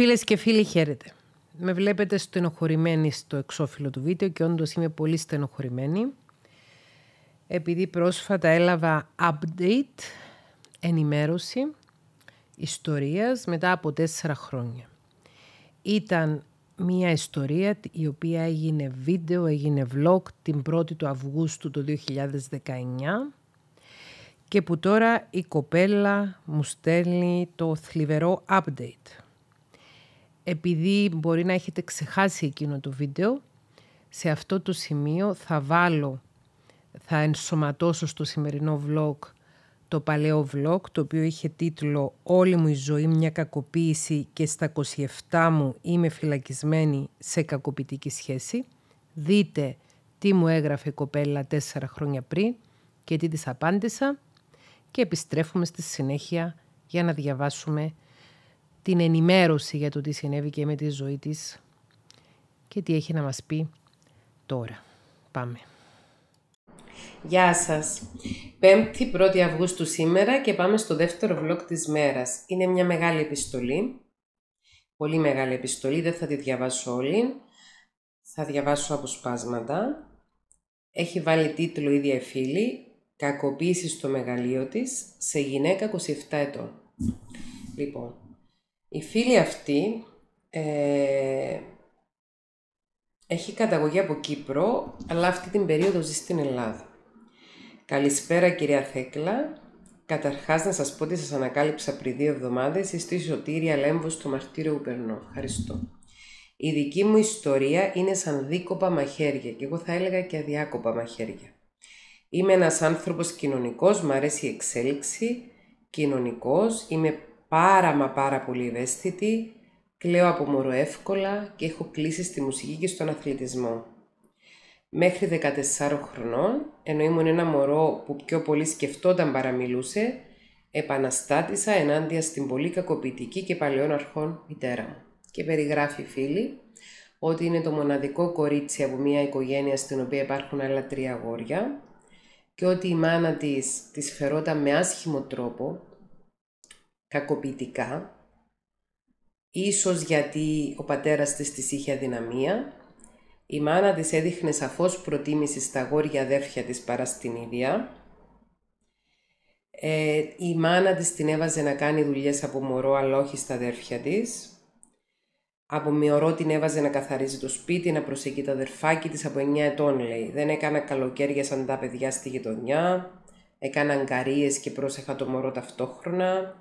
Φίλες και φίλοι, χαίρετε. Με βλέπετε στενοχωρημένη στο εξώφυλλο του βίντεο και όντως είμαι πολύ στενοχωρημένη επειδή πρόσφατα έλαβα update, ενημέρωση ιστορίας μετά από τέσσερα χρόνια. Ήταν μια ιστορία η οποία έγινε βίντεο, έγινε vlog την 1η του Αυγούστου του 2019 και που τώρα η κοπέλα μου στέλνει το θλιβερό update επειδή μπορεί να έχετε ξεχάσει εκείνο το βίντεο, σε αυτό το σημείο θα βάλω, θα ενσωματώσω στο σημερινό vlog το παλαιό vlog, το οποίο είχε τίτλο «Όλη μου η ζωή μια κακοποίηση και στα 27 μου είμαι φυλακισμένη σε κακοποιητική σχέση». Δείτε τι μου έγραφε η κοπέλα τέσσερα χρόνια πριν και τι της απάντησα και επιστρέφουμε στη συνέχεια για να διαβάσουμε την ενημέρωση για το τι συνέβη και με τη ζωή της και τι έχει να μας πει τώρα. Πάμε. Γεια σας. Πέμπτη, η 1η Αυγούστου σήμερα και πάμε στο δεύτερο vlog της μέρας. Είναι μια μεγάλη επιστολή, πολύ μεγάλη επιστολή, δεν θα τη διαβάσω όλη. Θα διαβάσω αποσπάσματα. Έχει βάλει τίτλο ίδια η φίλη «Κακοποίηση στο μεγαλείο της σε γυναίκα 27 ετών». Λοιπόν, η φίλη αυτή ε, έχει καταγωγή από Κύπρο, αλλά αυτή την περίοδο ζει στην Ελλάδα. Καλησπέρα κυρία Θέκλα. Καταρχάς να σας πω ότι σας ανακάλυψα πριν δύο εβδομάδες στη Σωτήρια Λέμβος στο Μαρτύριο που περνώ. Ευχαριστώ. Η δική μου ιστορία είναι σαν δίκοπα μαχαίρια και εγώ θα έλεγα και αδιάκοπα μαχαίρια. Είμαι ένας άνθρωπος κοινωνικός, μου αρέσει η εξέλιξη, κοινωνικός, είμαι πάρα μα πάρα πολύ ευαίσθητη, κλαίω από μωρό εύκολα και έχω κλείσει στη μουσική και στον αθλητισμό. Μέχρι 14 χρονών, ενώ ήμουν ένα μωρό που πιο πολύ σκεφτόταν παραμιλούσε, επαναστάτησα ενάντια στην πολύ κακοποιητική και παλαιών αρχών μητέρα μου. Και περιγράφει φίλη ότι είναι το μοναδικό κορίτσι από μια οικογένεια στην οποία υπάρχουν άλλα τρία αγόρια και ότι η μάνα της τη φερόταν με άσχημο τρόπο κακοποιητικά, ίσως γιατί ο πατέρας της της είχε αδυναμία, η μάνα της έδειχνε σαφώς προτίμηση στα γόρια αδέρφια της παρά στην ίδια. Ε, η μάνα της την έβαζε να κάνει δουλειές από μωρό, αλλά όχι στα αδέρφια της. Από μειωρό την έβαζε να καθαρίζει το σπίτι, να προσεγγεί τα αδερφάκι της από 9 ετών, λέει. Δεν έκανα καλοκαίρια σαν τα παιδιά στη γειτονιά, έκαναν καρίες και πρόσεχα το μωρό ταυτόχρονα.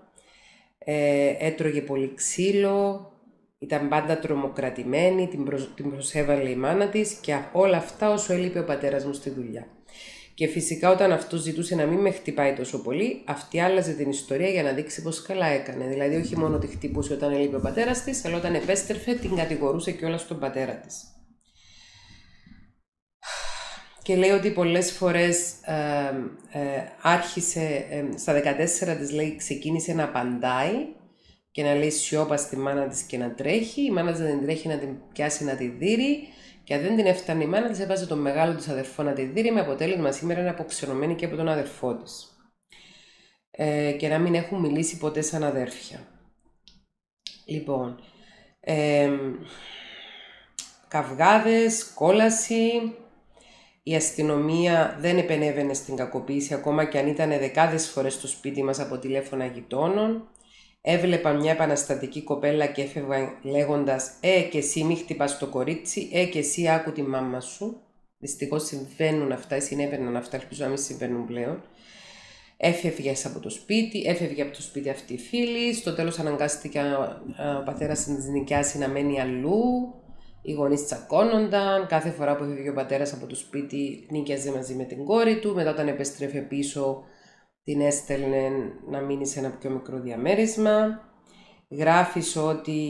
Ε, έτρωγε πολύ ξύλο, ήταν πάντα τρομοκρατημένη, την, την προσέβαλε η μάνα της και όλα αυτά όσο έλειπε ο πατέρας μου στη δουλειά. Και φυσικά όταν αυτό ζητούσε να μην με χτυπάει τόσο πολύ, αυτή άλλαζε την ιστορία για να δείξει πως καλά έκανε. Δηλαδή, όχι μόνο τη χτυπούσε όταν έλειπε ο πατέρας της, αλλά όταν επέστρεφε την κατηγορούσε όλα στον πατέρα της και λέει ότι πολλές φορές ε, άρχισε, στα 14 της λέει, ξεκίνησε να απαντάει και να λέει σιώπα στη μάνα της και να τρέχει, η μάνα της να την τρέχει να την πιάσει να τη δύρει και αν δεν την έφτανε η μάνα της έβαζε τον μεγάλο της αδερφό να τη δύρει με αποτέλεσμα σήμερα είναι αποξενωμένη και από τον αδερφό της ε, και να μην έχουν μιλήσει ποτέ σαν αδέρφια. Λοιπόν, καυγάδες, κόλαση, η αστυνομία δεν επενέβαινε στην κακοποίηση ακόμα και αν ήταν δεκάδες φορές στο σπίτι μας από τηλέφωνα γειτόνων. Έβλεπα μια επαναστατική κοπέλα και έφευγαν λέγοντας «Ε, και εσύ μη χτυπάς το κορίτσι, ε, και εσύ άκου τη μάμα σου». Δυστυχώς συμβαίνουν αυτά, συνέβαιναν αυτά, ελπίζω να μην συμβαίνουν πλέον. Έφευγε από το σπίτι, έφευγε από το σπίτι αυτή η φίλη. Στο τέλος αναγκάστηκε ο πατέρας της νοικιάσει να μένει αλλού οι γονείς τσακώνονταν, κάθε φορά που έφευγε ο πατέρας από το σπίτι νίκιαζε μαζί με την κόρη του, μετά όταν επέστρεφε πίσω την έστελνε να μείνει σε ένα πιο μικρό διαμέρισμα. Γράφεις ότι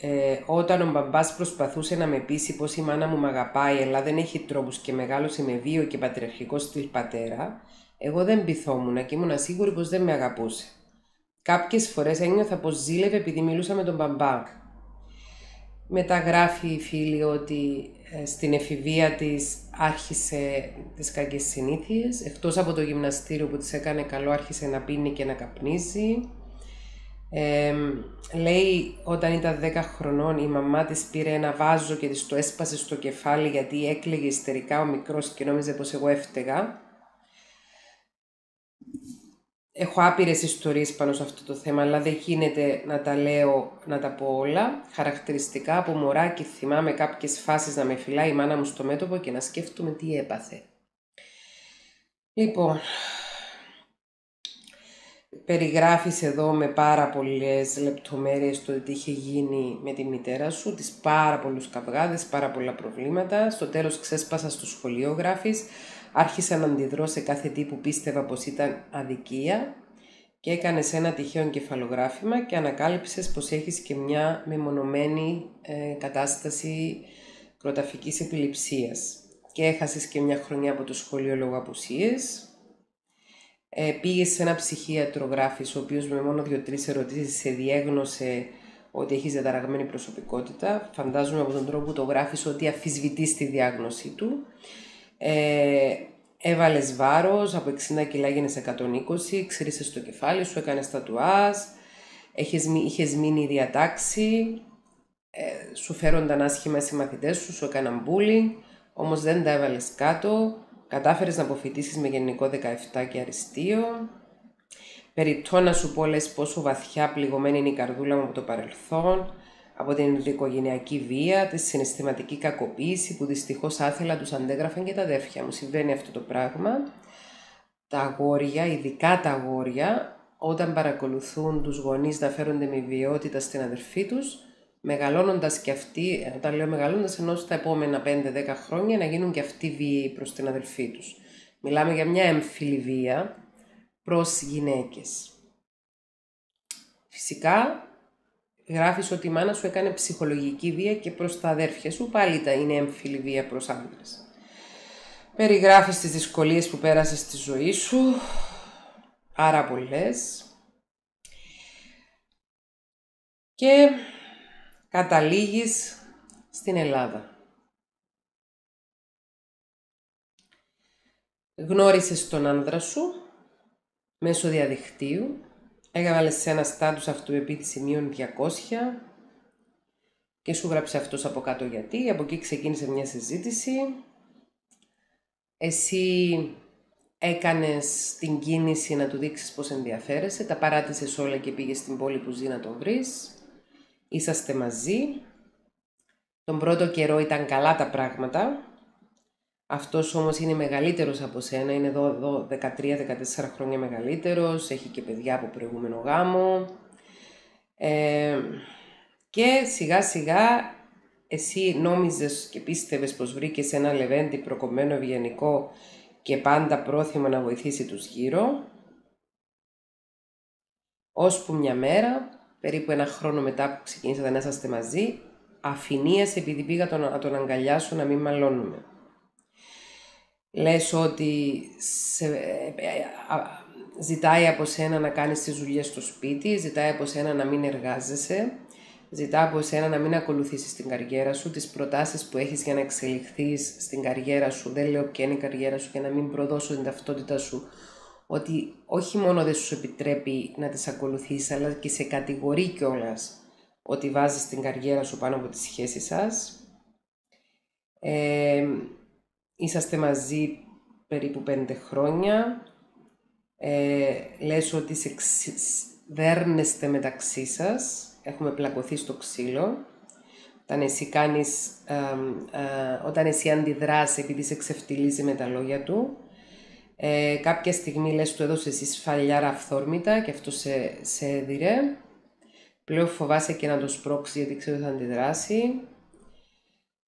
ε, όταν ο μπαμπάς προσπαθούσε να με πείσει πω η μάνα μου με αγαπάει αλλά δεν έχει τρόπους και μεγάλωσε με βίο και πατριαρχικό στυλ πατέρα, εγώ δεν πειθόμουν και ήμουν σίγουρη πως δεν με αγαπούσε. Κάποιες φορές ένιωθα πως ζήλευε επειδή μιλούσα με τον μπαμπά. Μετά γράφει η φίλη ότι ε, στην εφηβεία της άρχισε τις κακές συνήθειες. Εκτός από το γυμναστήριο που της έκανε καλό άρχισε να πίνει και να καπνίζει. Ε, λέει όταν ήταν 10 χρονών η μαμά της πήρε ένα βάζο και της το έσπασε στο κεφάλι γιατί έκλαιγε ιστερικά ο μικρός και νόμιζε πως εγώ έφταιγα. Έχω άπειρες ιστορίες πάνω σε αυτό το θέμα, αλλά δεν γίνεται να τα λέω, να τα πω όλα. Χαρακτηριστικά από μωράκι θυμάμαι κάποιες φάσεις να με φυλάει η μάνα μου στο μέτωπο και να σκέφτομαι τι έπαθε. Λοιπόν, περιγράφεις εδώ με πάρα πολλές λεπτομέρειες το τι είχε γίνει με τη μητέρα σου, τις πάρα πολλούς καυγάδες, πάρα πολλά προβλήματα. Στο τέλος ξέσπασα στο σχολείο γράφεις, Άρχισα να αντιδρώ σε κάθε τι που πίστευα πως ήταν αδικία και έκανες ένα τυχαίο κεφαλογράφημα και ανακάλυψες πως έχεις και μια μεμονωμένη ε, κατάσταση κροταφικής επιληψίας και έχασες και μια χρονιά από το σχολείο λόγω απουσίες. Ε, πήγες σε ένα ψυχίατρο γράφης, ο οποίος με μόνο δύο-τρεις ερωτήσεις σε διέγνωσε ότι έχεις διαταραγμένη προσωπικότητα. Φαντάζομαι από τον τρόπο που το γράφεις ότι αφισβητείς τη διάγνωση του. Ε, έβαλες βάρος, από 60 κιλά έγινε 120, ξύρισες το κεφάλι σου, έκανες τατουάζ, έχεις, είχες μείνει διατάξει, ε, σου φέρονταν άσχημα οι μαθητέ σου, σου έκαναν bullying, όμως δεν τα έβαλες κάτω, κατάφερες να αποφοιτήσεις με γενικό 17 και αριστείο, Περιττώ να σου πω λες πόσο βαθιά πληγωμένη είναι η καρδούλα μου από το παρελθόν, από την ενδοικογενειακή βία, τη συναισθηματική κακοποίηση που δυστυχώς άθελα τους αντέγραφαν και τα αδέρφια μου. Συμβαίνει αυτό το πράγμα. Τα αγόρια, ειδικά τα αγόρια, όταν παρακολουθούν τους γονείς να φέρονται με βιαιότητα στην αδερφή τους, μεγαλώνοντας και αυτοί, όταν λέω μεγαλώνοντας ενώ στα επόμενα 5-10 χρόνια να γίνουν και αυτοί βίαιοι προς την αδερφή τους. Μιλάμε για μια έμφυλη βία προς γυναίκες. Φυσικά γράφεις ότι η μάνα σου έκανε ψυχολογική βία και προς τα αδέρφια σου, πάλι τα είναι έμφυλη βία προς άντρες. Περιγράφεις τις δυσκολίες που πέρασες στη ζωή σου, άρα πολλές. Και καταλήγεις στην Ελλάδα. Γνώρισες τον άνδρα σου μέσω διαδικτύου Έγαβαλε σε ένα στάτους αυτοεπίθεση μείον 200 και σου γράψε αυτός από κάτω γιατί. Από εκεί ξεκίνησε μια συζήτηση. Εσύ έκανες την κίνηση να του δείξεις πώς ενδιαφέρεσαι. Τα παράτησες όλα και πήγες στην πόλη που ζει να τον βρεις. Είσαστε μαζί. Τον πρώτο καιρό ήταν καλά τα πράγματα. Αυτός όμως είναι μεγαλύτερος από σένα, είναι εδώ 13-14 χρόνια μεγαλύτερος, έχει και παιδιά από προηγούμενο γάμο. Ε, και σιγά σιγά εσύ νόμιζες και πίστευες πως βρήκες ένα λεβέντι προκομμένο ευγενικό και πάντα πρόθυμα να βοηθήσει τους γύρω. Ώσπου μια μέρα, περίπου ένα χρόνο μετά που ξεκινήσατε να είσαστε μαζί, αφηνίασε επειδή πήγα τον, να τον αγκαλιάσω να μην μαλώνουμε λες ότι σε, ε, ε, ζητάει από σένα να κάνεις τις δουλειές στο σπίτι, ζητάει από σένα να μην εργάζεσαι, ζητάει από σένα να μην ακολουθήσεις την καριέρα σου, τις προτάσεις που έχεις για να εξελιχθείς στην καριέρα σου, δεν λέω ποια είναι η καριέρα σου, για να μην προδώσω την ταυτότητα σου, ότι όχι μόνο δεν σου επιτρέπει να τις ακολουθείς, αλλά και σε κατηγορεί κιόλας ότι βάζεις την καριέρα σου πάνω από τις σχέσεις σας. Ε, Είσαστε μαζί περίπου πέντε χρόνια. Ε, λες ότι σε δέρνεστε μεταξύ σας. Έχουμε πλακωθεί στο ξύλο. Όταν εσύ, κάνεις, ε, όταν εσύ επειδή σε ξεφτυλίζει με τα λόγια του. Ε, κάποια στιγμή λες του έδωσε εσύ σφαλιάρα αυθόρμητα και αυτό σε, σε έδιρε. Πλέον φοβάσαι και να το σπρώξεις γιατί ξέρω ότι θα αντιδράσει.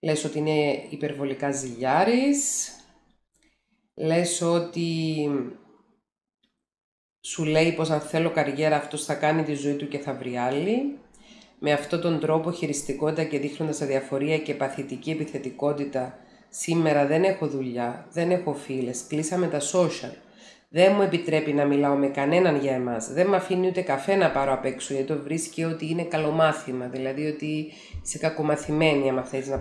Λες ότι είναι υπερβολικά ζηλιάρης, λες ότι σου λέει πως αν θέλω καριέρα αυτός θα κάνει τη ζωή του και θα βρει άλλη. Με αυτόν τον τρόπο χειριστικότητα και δείχνοντας αδιαφορία και παθητική επιθετικότητα σήμερα δεν έχω δουλειά, δεν έχω φίλες, κλείσαμε τα social. Δεν μου επιτρέπει να μιλάω με κανέναν για εμάς. Δεν με αφήνει ούτε καφέ να πάρω απ' έξω, γιατί το βρίσκει ότι είναι καλομάθημα. Δηλαδή ότι είσαι κακομαθημένη, άμα θέλει να,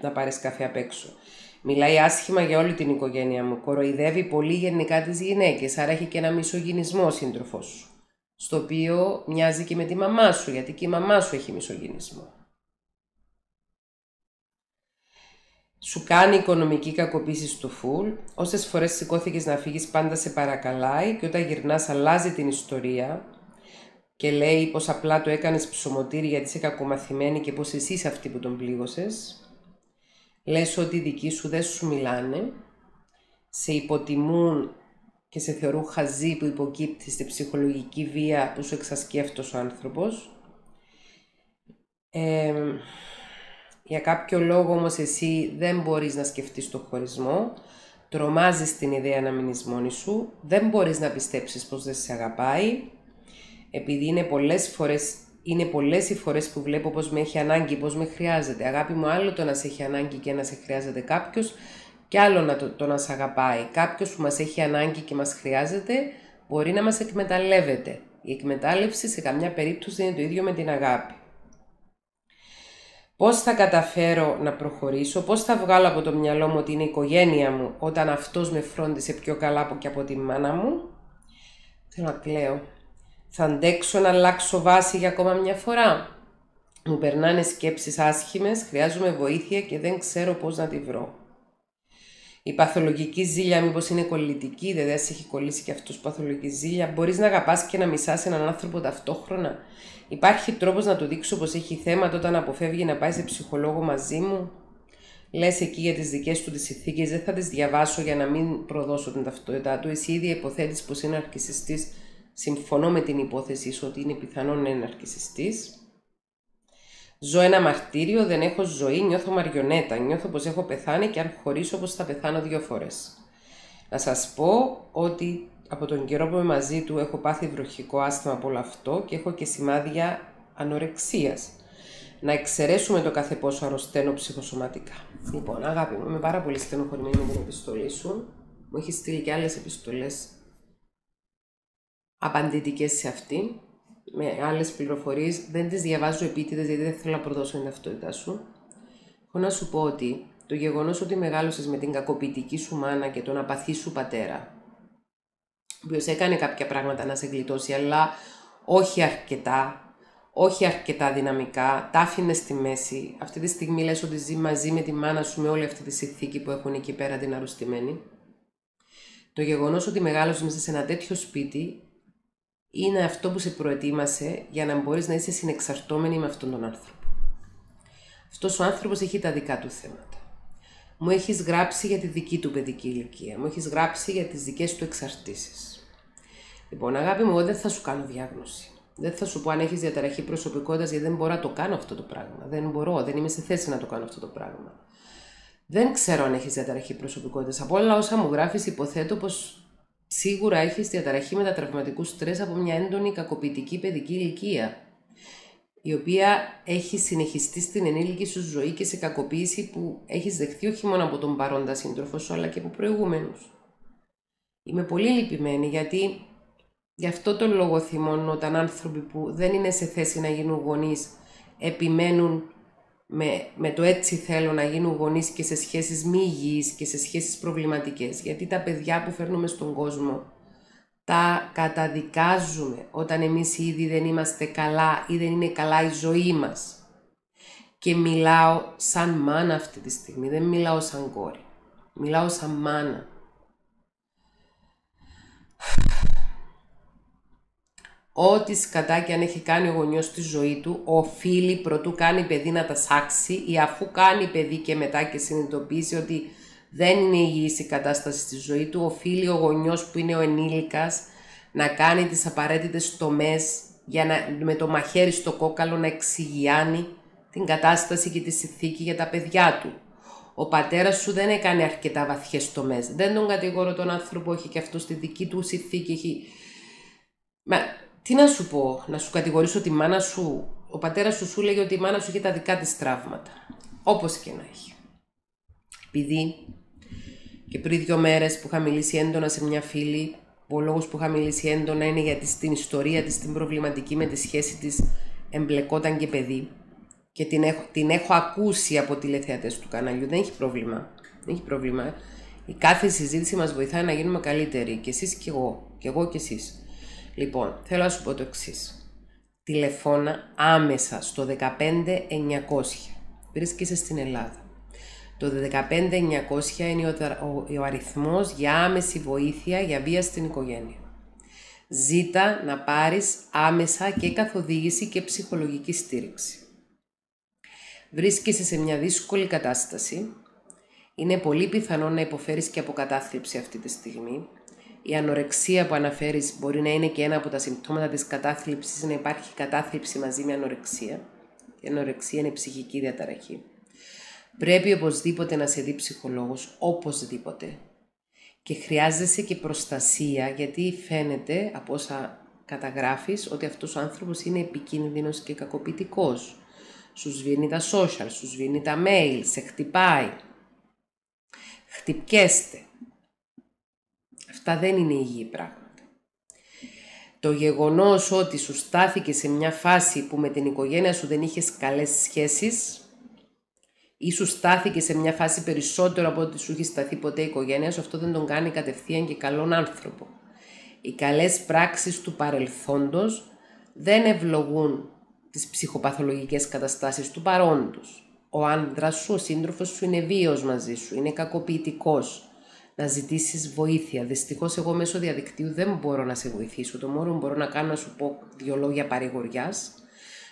να πάρεις καφέ απ' έξω. Μιλάει άσχημα για όλη την οικογένεια μου. Κοροϊδεύει πολύ γενικά τις γυναίκες, άρα έχει και ένα μισογυνισμό σύντροφός σου. Στο οποίο μοιάζει και με τη μαμά σου, γιατί και η μαμά σου έχει μισογυνισμό. σου κάνει οικονομική κακοποίηση στο φουλ, Όσες φορές σηκώθηκες να φύγεις πάντα σε παρακαλάει και όταν γυρνάς αλλάζει την ιστορία και λέει πως απλά το έκανες ψωμοτήρι γιατί είσαι κακομαθημένη και πως εσύ είσαι αυτή που τον πλήγωσες. Λες ότι οι δικοί σου δεν σου μιλάνε, σε υποτιμούν και σε θεωρούν χαζή που υποκύπτει στη ψυχολογική βία που σου εξασκεί αυτός ο άνθρωπος. Για κάποιο λόγο όμως εσύ δεν μπορείς να σκεφτείς το χωρισμό, τρομάζεις την ιδέα να μείνεις μόνη σου, δεν μπορείς να πιστέψεις πως δεν σε αγαπάει, επειδή είναι πολλές φορές είναι πολλές οι φορές που βλέπω πώ με έχει ανάγκη, πώ με χρειάζεται. Αγάπη μου, άλλο το να σε έχει ανάγκη και να σε χρειάζεται κάποιος, και άλλο να το, το να σε αγαπάει. Κάποιος που μας έχει ανάγκη και μας χρειάζεται μπορεί να μας εκμεταλλεύεται. Η εκμετάλλευση σε καμιά περίπτωση είναι το ίδιο με την αγάπη. Πώς θα καταφέρω να προχωρήσω, πώς θα βγάλω από το μυαλό μου ότι οικογένεια μου όταν αυτός με φρόντισε πιο καλά από και από τη μάνα μου. Θέλω να κλαίω. Θα αντέξω να αλλάξω βάση για ακόμα μια φορά. Μου περνάνε σκέψεις άσχημες, χρειάζομαι βοήθεια και δεν ξέρω πώς να τη βρω η παθολογική ζήλια, μήπως είναι κολλητική, δεν δηλαδή σε έχει κολλήσει και αυτός παθολογική ζήλια. Μπορείς να αγαπάς και να μισάς έναν άνθρωπο ταυτόχρονα. Υπάρχει τρόπος να του δείξω πως έχει θέματα όταν αποφεύγει να πάει σε ψυχολόγο μαζί μου. Λες εκεί για τις δικές του τις ηθίκε, δεν θα τις διαβάσω για να μην προδώσω την ταυτότητά του. Εσύ ήδη υποθέτεις πως είναι αρκισιστή. Συμφωνώ με την υπόθεση σου ότι είναι πιθανό να είναι αρκισιστής. Ζω ένα μαρτύριο, δεν έχω ζωή, νιώθω μαριονέτα, νιώθω πως έχω πεθάνει και αν χωρίσω πως θα πεθάνω δύο φορές. Να σας πω ότι από τον καιρό που είμαι μαζί του έχω πάθει βροχικό άσθημα από όλο αυτό και έχω και σημάδια ανορεξίας. Να εξαιρέσουμε το κάθε πόσο αρρωσταίνω ψυχοσωματικά. Λοιπόν, αγάπη μου, είμαι πάρα πολύ στενοχωρημένη με την επιστολή σου. Μου έχεις στείλει και άλλες επιστολές απαντητικές σε αυτή με άλλες πληροφορίες, δεν τις διαβάζω επίτηδες γιατί δεν θέλω να προδώσω την ταυτότητά σου. Έχω να σου πω ότι το γεγονός ότι μεγάλωσες με την κακοποιητική σου μάνα και τον απαθής σου πατέρα, ο οποίος έκανε κάποια πράγματα να σε γλιτώσει, αλλά όχι αρκετά, όχι αρκετά δυναμικά, τα άφηνε στη μέση. Αυτή τη στιγμή λες ότι ζει μαζί με τη μάνα σου με όλη αυτή τη συνθήκη που έχουν εκεί πέρα την αρρωστημένη. Το γεγονός ότι μεγάλωσες μέσα σε ένα τέτοιο σπίτι είναι αυτό που σε προετοίμασε για να μπορείς να είσαι συνεξαρτώμενη με αυτόν τον άνθρωπο. Αυτός ο άνθρωπος έχει τα δικά του θέματα. Μου έχεις γράψει για τη δική του παιδική ηλικία, μου έχεις γράψει για τις δικές του εξαρτήσεις. Λοιπόν, αγάπη μου, εγώ δεν θα σου κάνω διάγνωση. Δεν θα σου πω αν έχεις διαταραχή προσωπικότητας, γιατί δεν μπορώ να το κάνω αυτό το πράγμα. Δεν μπορώ, δεν είμαι σε θέση να το κάνω αυτό το πράγμα. Δεν ξέρω αν έχεις διαταραχή προσωπικότητας. Από όλα όσα μου γράφεις, υποθέτω πως Σίγουρα έχεις διαταραχή μετατραυματικού στρες από μια έντονη κακοποιητική παιδική ηλικία, η οποία έχει συνεχιστεί στην ενήλικη σου ζωή και σε κακοποίηση που έχεις δεχθεί όχι μόνο από τον παρόντα σύντροφο σου, αλλά και από προηγούμενους. Είμαι πολύ λυπημένη γιατί γι' αυτό τον λόγο θυμώνω όταν άνθρωποι που δεν είναι σε θέση να γίνουν γονείς επιμένουν με, με το έτσι θέλω να γίνουν γονείς και σε σχέσεις μη και σε σχέσεις προβληματικές. Γιατί τα παιδιά που φέρνουμε στον κόσμο τα καταδικάζουμε όταν εμείς ήδη δεν είμαστε καλά ή δεν είναι καλά η ζωή μας. Και μιλάω σαν μάνα αυτή τη στιγμή, δεν μιλάω σαν κόρη. Μιλάω σαν μάνα. Ό,τι σκατά και αν έχει κάνει ο γονιός στη ζωή του, οφείλει πρωτού κάνει παιδί να τα σάξει ή αφού κάνει παιδί και μετά και συνειδητοποιήσει ότι δεν είναι υγιής η κατάσταση στη ζωή του, οφείλει ο γονιός που είναι ο ενήλικας να κάνει τις απαραίτητες τομές για να, με το μαχαίρι στο κόκαλο να εξηγιάνει την κατάσταση και τη συνθήκη για τα παιδιά του. Ο πατέρας σου δεν έκανε αρκετά βαθιές τομές. Δεν τον κατηγορώ τον άνθρωπο, έχει και αυτό στη δική του συνθήκη. Έχει... Τι να σου πω, να σου κατηγορήσω τη μάνα σου. Ο πατέρας σου σου λέγει ότι η μάνα σου είχε τα δικά της τραύματα. Όπως και να έχει. Επειδή και πριν δύο μέρες που είχα μιλήσει έντονα σε μια φίλη, ο λόγος που είχα μιλήσει έντονα είναι γιατί στην ιστορία της, την προβληματική με τη σχέση της, εμπλεκόταν και παιδί. Και την έχω, την έχω ακούσει από τηλεθεατές του καναλιού. Δεν έχει πρόβλημα. Δεν έχει πρόβλημα. Η κάθε συζήτηση μας βοηθάει να γίνουμε καλύτεροι. Και εσείς και εγώ. Και εγώ και εσείς. Λοιπόν, θέλω να σου πω το εξής. Τηλεφώνα άμεσα στο 15900. Βρίσκεσαι στην Ελλάδα. Το 15900 είναι ο αριθμός για άμεση βοήθεια για βία στην οικογένεια. Ζήτα να πάρεις άμεσα και καθοδήγηση και ψυχολογική στήριξη. Βρίσκεσαι σε μια δύσκολη κατάσταση. Είναι πολύ πιθανό να υποφέρεις και από κατάθλιψη αυτή τη στιγμή. Η ανορεξία που αναφέρεις μπορεί να είναι και ένα από τα συμπτώματα της κατάθλιψης, να υπάρχει κατάθλιψη μαζί με ανορεξία. Η ανορεξία είναι ψυχική διαταραχή. Πρέπει οπωσδήποτε να σε δει ψυχολόγος, οπωσδήποτε. Και χρειάζεσαι και προστασία, γιατί φαίνεται από όσα καταγράφεις ότι αυτός ο άνθρωπος είναι επικίνδυνος και κακοποιητικός. Σου σβήνει τα social, σου σβήνει τα mail, σε χτυπάει. Χτυπιέστε. Αυτά δεν είναι υγιή πράγματα. Το γεγονός ότι σου στάθηκε σε μια φάση που με την οικογένεια σου δεν είχες καλές σχέσεις ή σου στάθηκε σε μια φάση περισσότερο από ό,τι σου είχε σταθεί ποτέ η οικογένεια σου, αυτό δεν τον κάνει κατευθείαν και καλόν άνθρωπο. Οι καλές πράξεις του παρελθόντος δεν ευλογούν τις ψυχοπαθολογικές καταστάσεις του παρόντος. Ο άντρας σου, ο σύντροφος σου είναι βίος μαζί σου, είναι κακοποιητικός να ζητήσεις βοήθεια. Δυστυχώς εγώ μέσω διαδικτύου δεν μπορώ να σε βοηθήσω. Το μόνο που μπορώ να κάνω να σου πω δύο λόγια παρηγοριάς,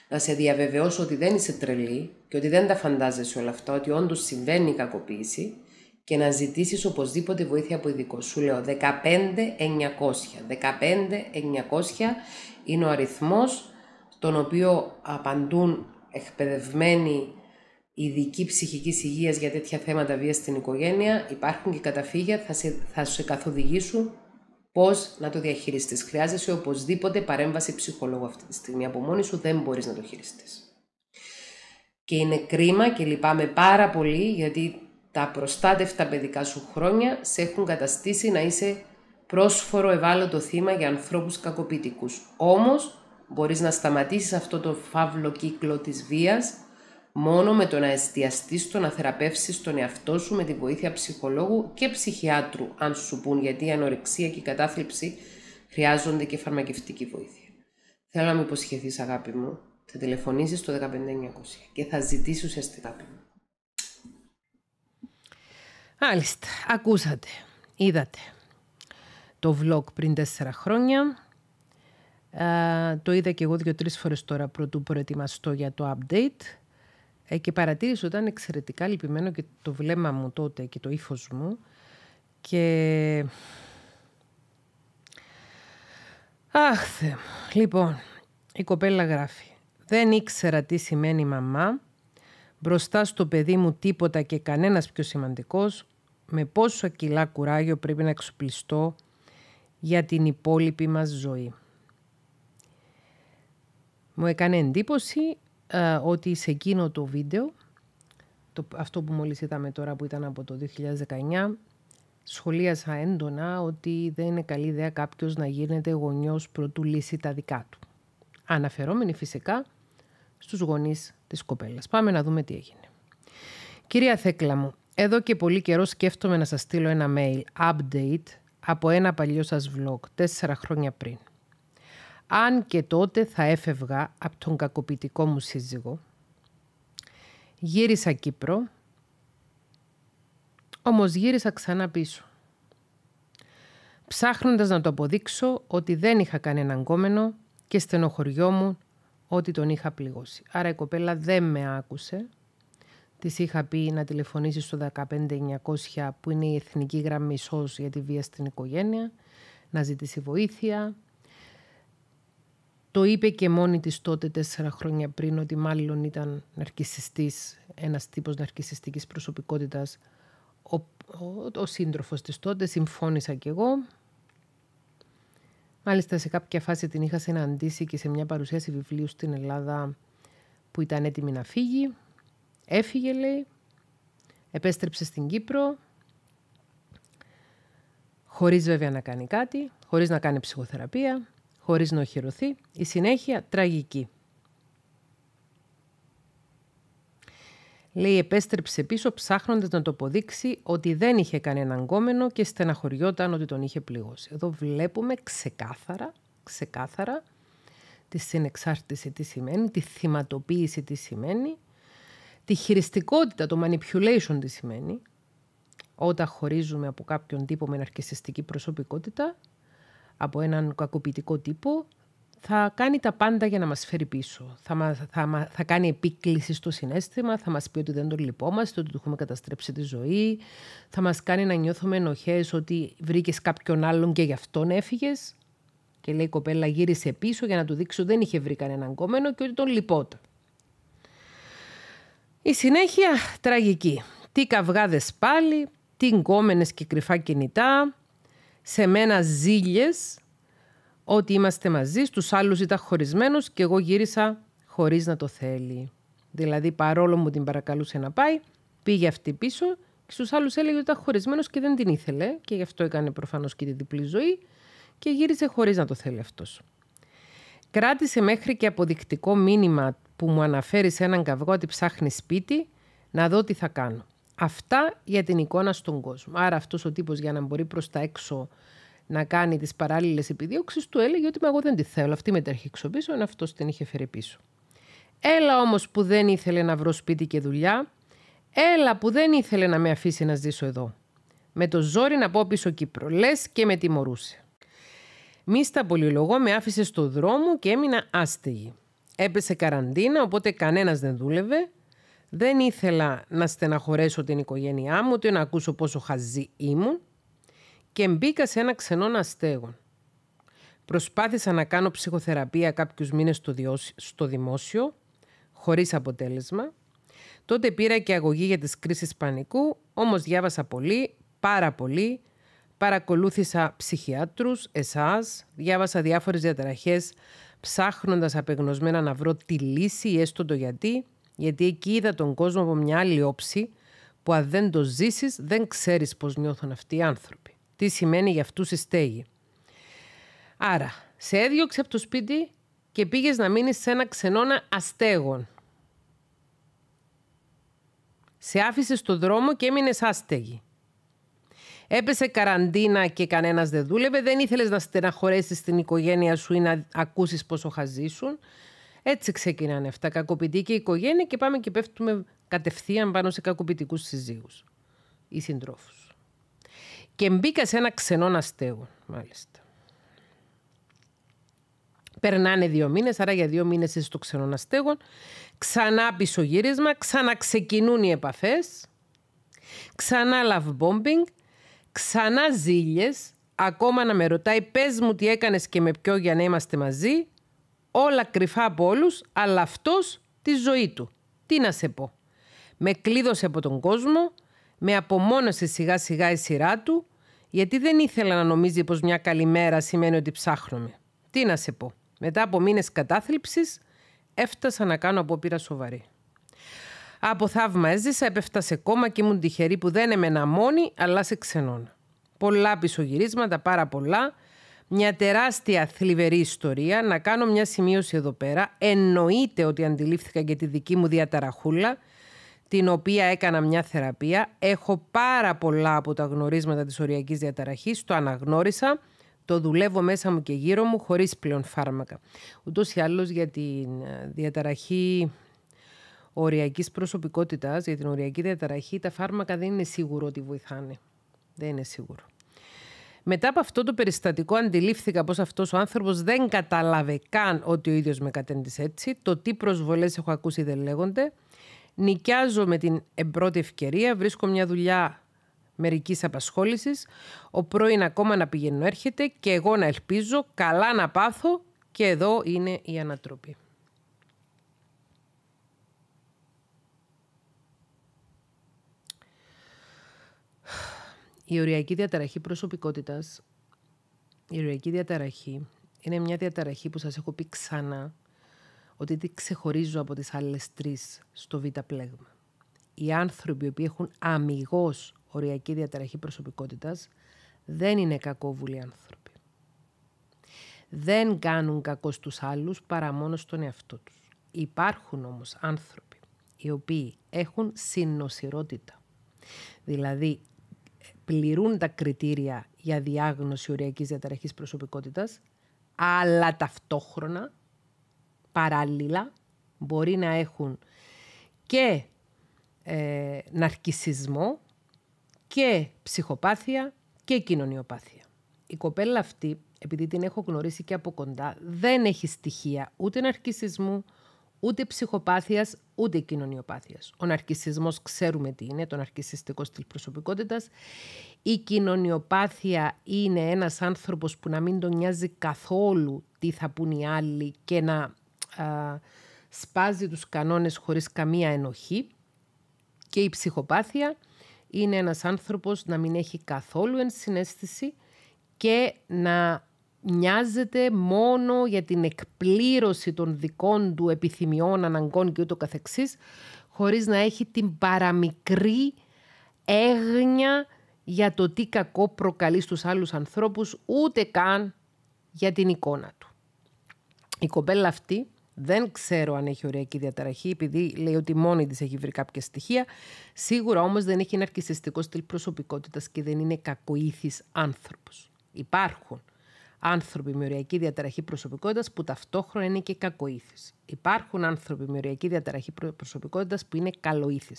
να σε διαβεβαιώσω ότι δεν είσαι τρελή και ότι δεν τα φαντάζεσαι όλα αυτά, ότι όντως συμβαίνει η κακοποίηση και να ζητήσεις οπωσδήποτε βοήθεια από ειδικό. Σου λέω 15900. 15900 είναι ο αριθμός τον οποίο απαντούν εκπαιδευμένοι ειδική ψυχική υγείας για τέτοια θέματα βίας στην οικογένεια, υπάρχουν και καταφύγια, θα, σε, θα σου καθοδηγήσουν πώς να το διαχειριστείς. Χρειάζεσαι οπωσδήποτε παρέμβαση ψυχολόγου αυτή τη στιγμή. Από μόνη σου δεν μπορείς να το χειριστείς. Και είναι κρίμα και λυπάμαι πάρα πολύ γιατί τα προστάτευτα παιδικά σου χρόνια σε έχουν καταστήσει να είσαι πρόσφορο ευάλωτο θύμα για ανθρώπους κακοποιητικούς. Όμως μπορείς να σταματήσεις αυτό το φαύλο κύκλο της βίας Μόνο με το να εστιαστείς στο να θεραπεύσεις τον εαυτό σου με τη βοήθεια ψυχολόγου και ψυχιάτρου, αν σου πούν, γιατί η ανορεξία και η κατάθλιψη χρειάζονται και φαρμακευτική βοήθεια. Θέλω να μου υποσχεθείς, αγάπη μου, θα τηλεφωνήσεις το 15900 και θα ζητήσεις ουσιαστικά αγάπη Μάλιστα. Ακούσατε. Είδατε το vlog πριν τέσσερα χρόνια. το είδα και εγώ δύο-τρεις φορές τώρα πρωτού προετοιμαστώ για το update. Ε, και παρατήρησε ότι ήταν εξαιρετικά λυπημένο και το βλέμμα μου τότε και το ύφος μου. Και... Αχθε. Λοιπόν, η κοπέλα γράφει. Δεν ήξερα τι σημαίνει μαμά. Μπροστά στο παιδί μου τίποτα και κανένας πιο σημαντικός. Με πόσο κιλά κουράγιο πρέπει να εξοπλιστώ για την υπόλοιπη μας ζωή. Μου έκανε εντύπωση ε, ότι σε εκείνο το βίντεο, το, αυτό που μόλις είδαμε τώρα που ήταν από το 2019, σχολίασα έντονα ότι δεν είναι καλή ιδέα κάποιος να γίνεται γονιός προτού λύσει τα δικά του. Αναφερόμενοι φυσικά στους γονείς της κοπέλας. Πάμε να δούμε τι έγινε. Κυρία Θέκλα μου, εδώ και πολύ καιρό σκέφτομαι να σας στείλω ένα mail update από ένα παλιό σας vlog, τέσσερα χρόνια πριν αν και τότε θα έφευγα από τον κακοποιητικό μου σύζυγο. Γύρισα Κύπρο, όμως γύρισα ξανά πίσω. Ψάχνοντας να το αποδείξω ότι δεν είχα κανέναν κόμενο και μου ότι τον είχα πληγώσει. Άρα η κοπέλα δεν με άκουσε. Της είχα πει να τηλεφωνήσει στο 15900 που είναι η εθνική γραμμή σώση για τη βία στην οικογένεια, να ζητήσει βοήθεια, το είπε και μόνη της τότε τέσσερα χρόνια πριν ότι μάλλον ήταν ναρκισιστής, ένας τύπος ναρκισιστικής προσωπικότητας. Ο, ο, ο σύντροφος της τότε, συμφώνησα κι εγώ. Μάλιστα σε κάποια φάση την είχα συναντήσει και σε μια παρουσίαση βιβλίου στην Ελλάδα που ήταν έτοιμη να φύγει. Έφυγε λέει, επέστρεψε στην Κύπρο, χωρίς βέβαια να κάνει κάτι, χωρίς να κάνει ψυχοθεραπεία, χωρίς να οχυρωθεί, η συνέχεια τραγική. Λέει επέστρεψε πίσω ψάχνοντας να το αποδείξει ότι δεν είχε κανέναν κόμενο και στεναχωριόταν ότι τον είχε πληγώσει. Εδώ βλέπουμε ξεκάθαρα, ξεκάθαρα τη συνεξάρτηση τι σημαίνει, τη θυματοποίηση τι σημαίνει, τη χειριστικότητα, το manipulation τι σημαίνει, όταν χωρίζουμε από κάποιον τύπο με προσωπικότητα από έναν κακοποιητικό τύπο, θα κάνει τα πάντα για να μας φέρει πίσω. Θα, θα, θα κάνει επίκληση στο συνέστημα, θα μας πει ότι δεν τον λυπόμαστε, ότι του έχουμε καταστρέψει τη ζωή, θα μας κάνει να νιώθουμε ενοχές ότι βρήκες κάποιον άλλον και γι' αυτόν έφυγες. Και λέει η κοπέλα γύρισε πίσω για να του δείξω ότι δεν είχε βρει κανέναν κόμενο και ότι τον λυπόταν. Η συνέχεια τραγική. Τι καυγάδες πάλι, τι γκόμενες και κρυφά κινητά, σε μένα ζήλιες ότι είμαστε μαζί, στους άλλους ήταν χωρισμένος και εγώ γύρισα χωρίς να το θέλει. Δηλαδή παρόλο μου την παρακαλούσε να πάει, πήγε αυτή πίσω και στους άλλους έλεγε ότι ήταν χωρισμένος και δεν την ήθελε και γι' αυτό έκανε προφανώς και τη διπλή ζωή και γύρισε χωρίς να το θέλει αυτός. Κράτησε μέχρι και αποδεικτικό μήνυμα που μου αναφέρει σε έναν καυγό ότι ψάχνει σπίτι να δω τι θα κάνω. Αυτά για την εικόνα στον κόσμο. Άρα αυτός ο τύπος για να μπορεί προς τα έξω να κάνει τις παράλληλες επιδίωξεις του έλεγε ότι εγώ δεν τη θέλω. Αυτή με τα πίσω, ενώ αυτός την είχε φέρει πίσω. Έλα όμως που δεν ήθελε να βρω σπίτι και δουλειά. Έλα που δεν ήθελε να με αφήσει να ζήσω εδώ. Με το ζόρι να πω πίσω Κύπρο. Λες και με τιμωρούσε. Μη στα πολυλογώ με άφησες στο δρόμο και έμεινα άστεγη. Έπεσε καραντίνα οπότε κανένας δεν δούλευε. Δεν ήθελα να στεναχωρέσω την οικογένειά μου, ούτε να ακούσω πόσο χαζή ήμουν και μπήκα σε ένα ξενό αστέγων. Προσπάθησα να κάνω ψυχοθεραπεία κάποιους μήνες στο δημόσιο, χωρίς αποτέλεσμα. Τότε πήρα και αγωγή για τις κρίσεις πανικού, όμως διάβασα πολύ, πάρα πολύ, παρακολούθησα ψυχιάτρους, εσάς, διάβασα διάφορες διαταραχές, ψάχνοντας απεγνωσμένα να βρω τη λύση ή έστω το γιατί, γιατί εκεί είδα τον κόσμο από μια άλλη όψη που αν δεν το ζήσεις, δεν ξέρεις πώς νιώθουν αυτοί οι άνθρωποι. Τι σημαίνει για αυτούς η στέγη. Άρα, σε έδιωξε από το σπίτι και πήγες να μείνεις σε ένα ξενώνα αστέγων. Σε άφησες στο δρόμο και έμεινες άστεγη. Έπεσε καραντίνα και κανένας δεν δούλευε. Δεν ήθελες να στεναχωρέσεις την οικογένεια σου ή να ακούσεις πόσο χαζήσουν. Έτσι ξεκινάνε αυτά. Κακοποιητική και οικογένεια και πάμε και πέφτουμε κατευθείαν πάνω σε κακοποιητικούς συζύγους ή συντρόφους. Και μπήκα σε ένα ξενό αστέο, μάλιστα. Περνάνε δύο μήνες, άρα για δύο μήνες είσαι στο ξενό αστέο. Ξανά πισωγύρισμα, ξαναξεκινούν οι επαφές. Ξανά love bombing, ξανά ζήλιες. Ακόμα να με ρωτάει, πες μου τι έκανες και με ποιο για να είμαστε μαζί όλα κρυφά από όλους, αλλά αυτός τη ζωή του. Τι να σε πω. Με κλείδωσε από τον κόσμο, με απομόνωσε σιγά σιγά η σειρά του, γιατί δεν ήθελα να νομίζει πως μια καλημέρα σημαίνει ότι ψάχνουμε. Τι να σε πω. Μετά από μήνες κατάθλιψης, έφτασα να κάνω απόπειρα σοβαρή. Από θαύμα έζησα, έπεφτα σε κόμμα και ήμουν τυχερή που δεν έμενα μόνη, αλλά σε ξενώνα. Πολλά πισωγυρίσματα, πάρα πολλά, μια τεράστια θλιβερή ιστορία. Να κάνω μια σημείωση εδώ πέρα. Εννοείται ότι αντιλήφθηκα και τη δική μου διαταραχούλα, την οποία έκανα μια θεραπεία. Έχω πάρα πολλά από τα γνωρίσματα της οριακής διαταραχής, το αναγνώρισα. Το δουλεύω μέσα μου και γύρω μου χωρίς πλέον φάρμακα. Ούτως ή άλλως για την ε, διαταραχή οριακής προσωπικότητας, για την οριακή διαταραχή, τα φάρμακα δεν είναι σίγουρο ότι βοηθάνε. Δεν είναι σίγουρο. Μετά από αυτό το περιστατικό αντιλήφθηκα πως αυτός ο άνθρωπος δεν κατάλαβε καν ότι ο ίδιος με κατέντησε έτσι, το τι προσβολές έχω ακούσει δεν λέγονται. Νοικιάζω με την πρώτη ευκαιρία, βρίσκω μια δουλειά μερικής απασχόλησης, ο πρώην ακόμα να πηγαίνω έρχεται και εγώ να ελπίζω, καλά να πάθω και εδώ είναι η ανατροπή. Η οριακή διαταραχή προσωπικότητας, η οριακή διαταραχή, είναι μια διαταραχή που σας έχω πει ξανά ότι τη ξεχωρίζω από τις άλλες τρεις στο β' πλέγμα. Οι άνθρωποι οι οποίοι έχουν αμυγός οριακή διαταραχή προσωπικότητας δεν είναι κακόβουλοι άνθρωποι. Δεν κάνουν κακό στους άλλους παρά μόνο στον εαυτό τους. Υπάρχουν όμως άνθρωποι οι οποίοι έχουν συνοσιρότητα. Δηλαδή πληρούν τα κριτήρια για διάγνωση οριακής διαταραχής προσωπικότητας, αλλά ταυτόχρονα, παράλληλα, μπορεί να έχουν και ε, ναρκισισμό και ψυχοπάθεια και κοινωνιοπάθεια. Η κοπέλα αυτή, επειδή την έχω γνωρίσει και από κοντά, δεν έχει στοιχεία ούτε ναρκισισμού, ούτε ψυχοπάθειας ούτε κοινωνιοπάθειας. Ο ναρκισμό ξέρουμε τι είναι, το ναρκισιστικό στυλ προσωπικότητας. Η κοινωνιοπάθεια είναι ένας άνθρωπος που να μην τον νοιάζει καθόλου τι θα πούν οι άλλοι και να σπάζει τους κανόνες χωρίς καμία ενοχή. Και η ψυχοπάθεια είναι ένας άνθρωπος να μην έχει καθόλου ενσυναίσθηση και να νοιάζεται μόνο για την εκπλήρωση των δικών του επιθυμιών, αναγκών και ούτω καθεξής, χωρίς να έχει την παραμικρή έγνοια για το τι κακό προκαλεί στους άλλους ανθρώπους, ούτε καν για την εικόνα του. Η κοπέλα αυτή δεν ξέρω αν έχει ωριακή διαταραχή, επειδή λέει ότι μόνη της έχει βρει κάποια στοιχεία. Σίγουρα όμως δεν έχει ένα αρκισιστικό στυλ προσωπικότητας και δεν είναι κακοήθης άνθρωπος. Υπάρχουν άνθρωποι με οριακή διαταραχή προσωπικότητας που ταυτόχρονα είναι και κακοήθης. Υπάρχουν άνθρωποι με οριακή διαταραχή προσωπικότητας που είναι καλοήθης.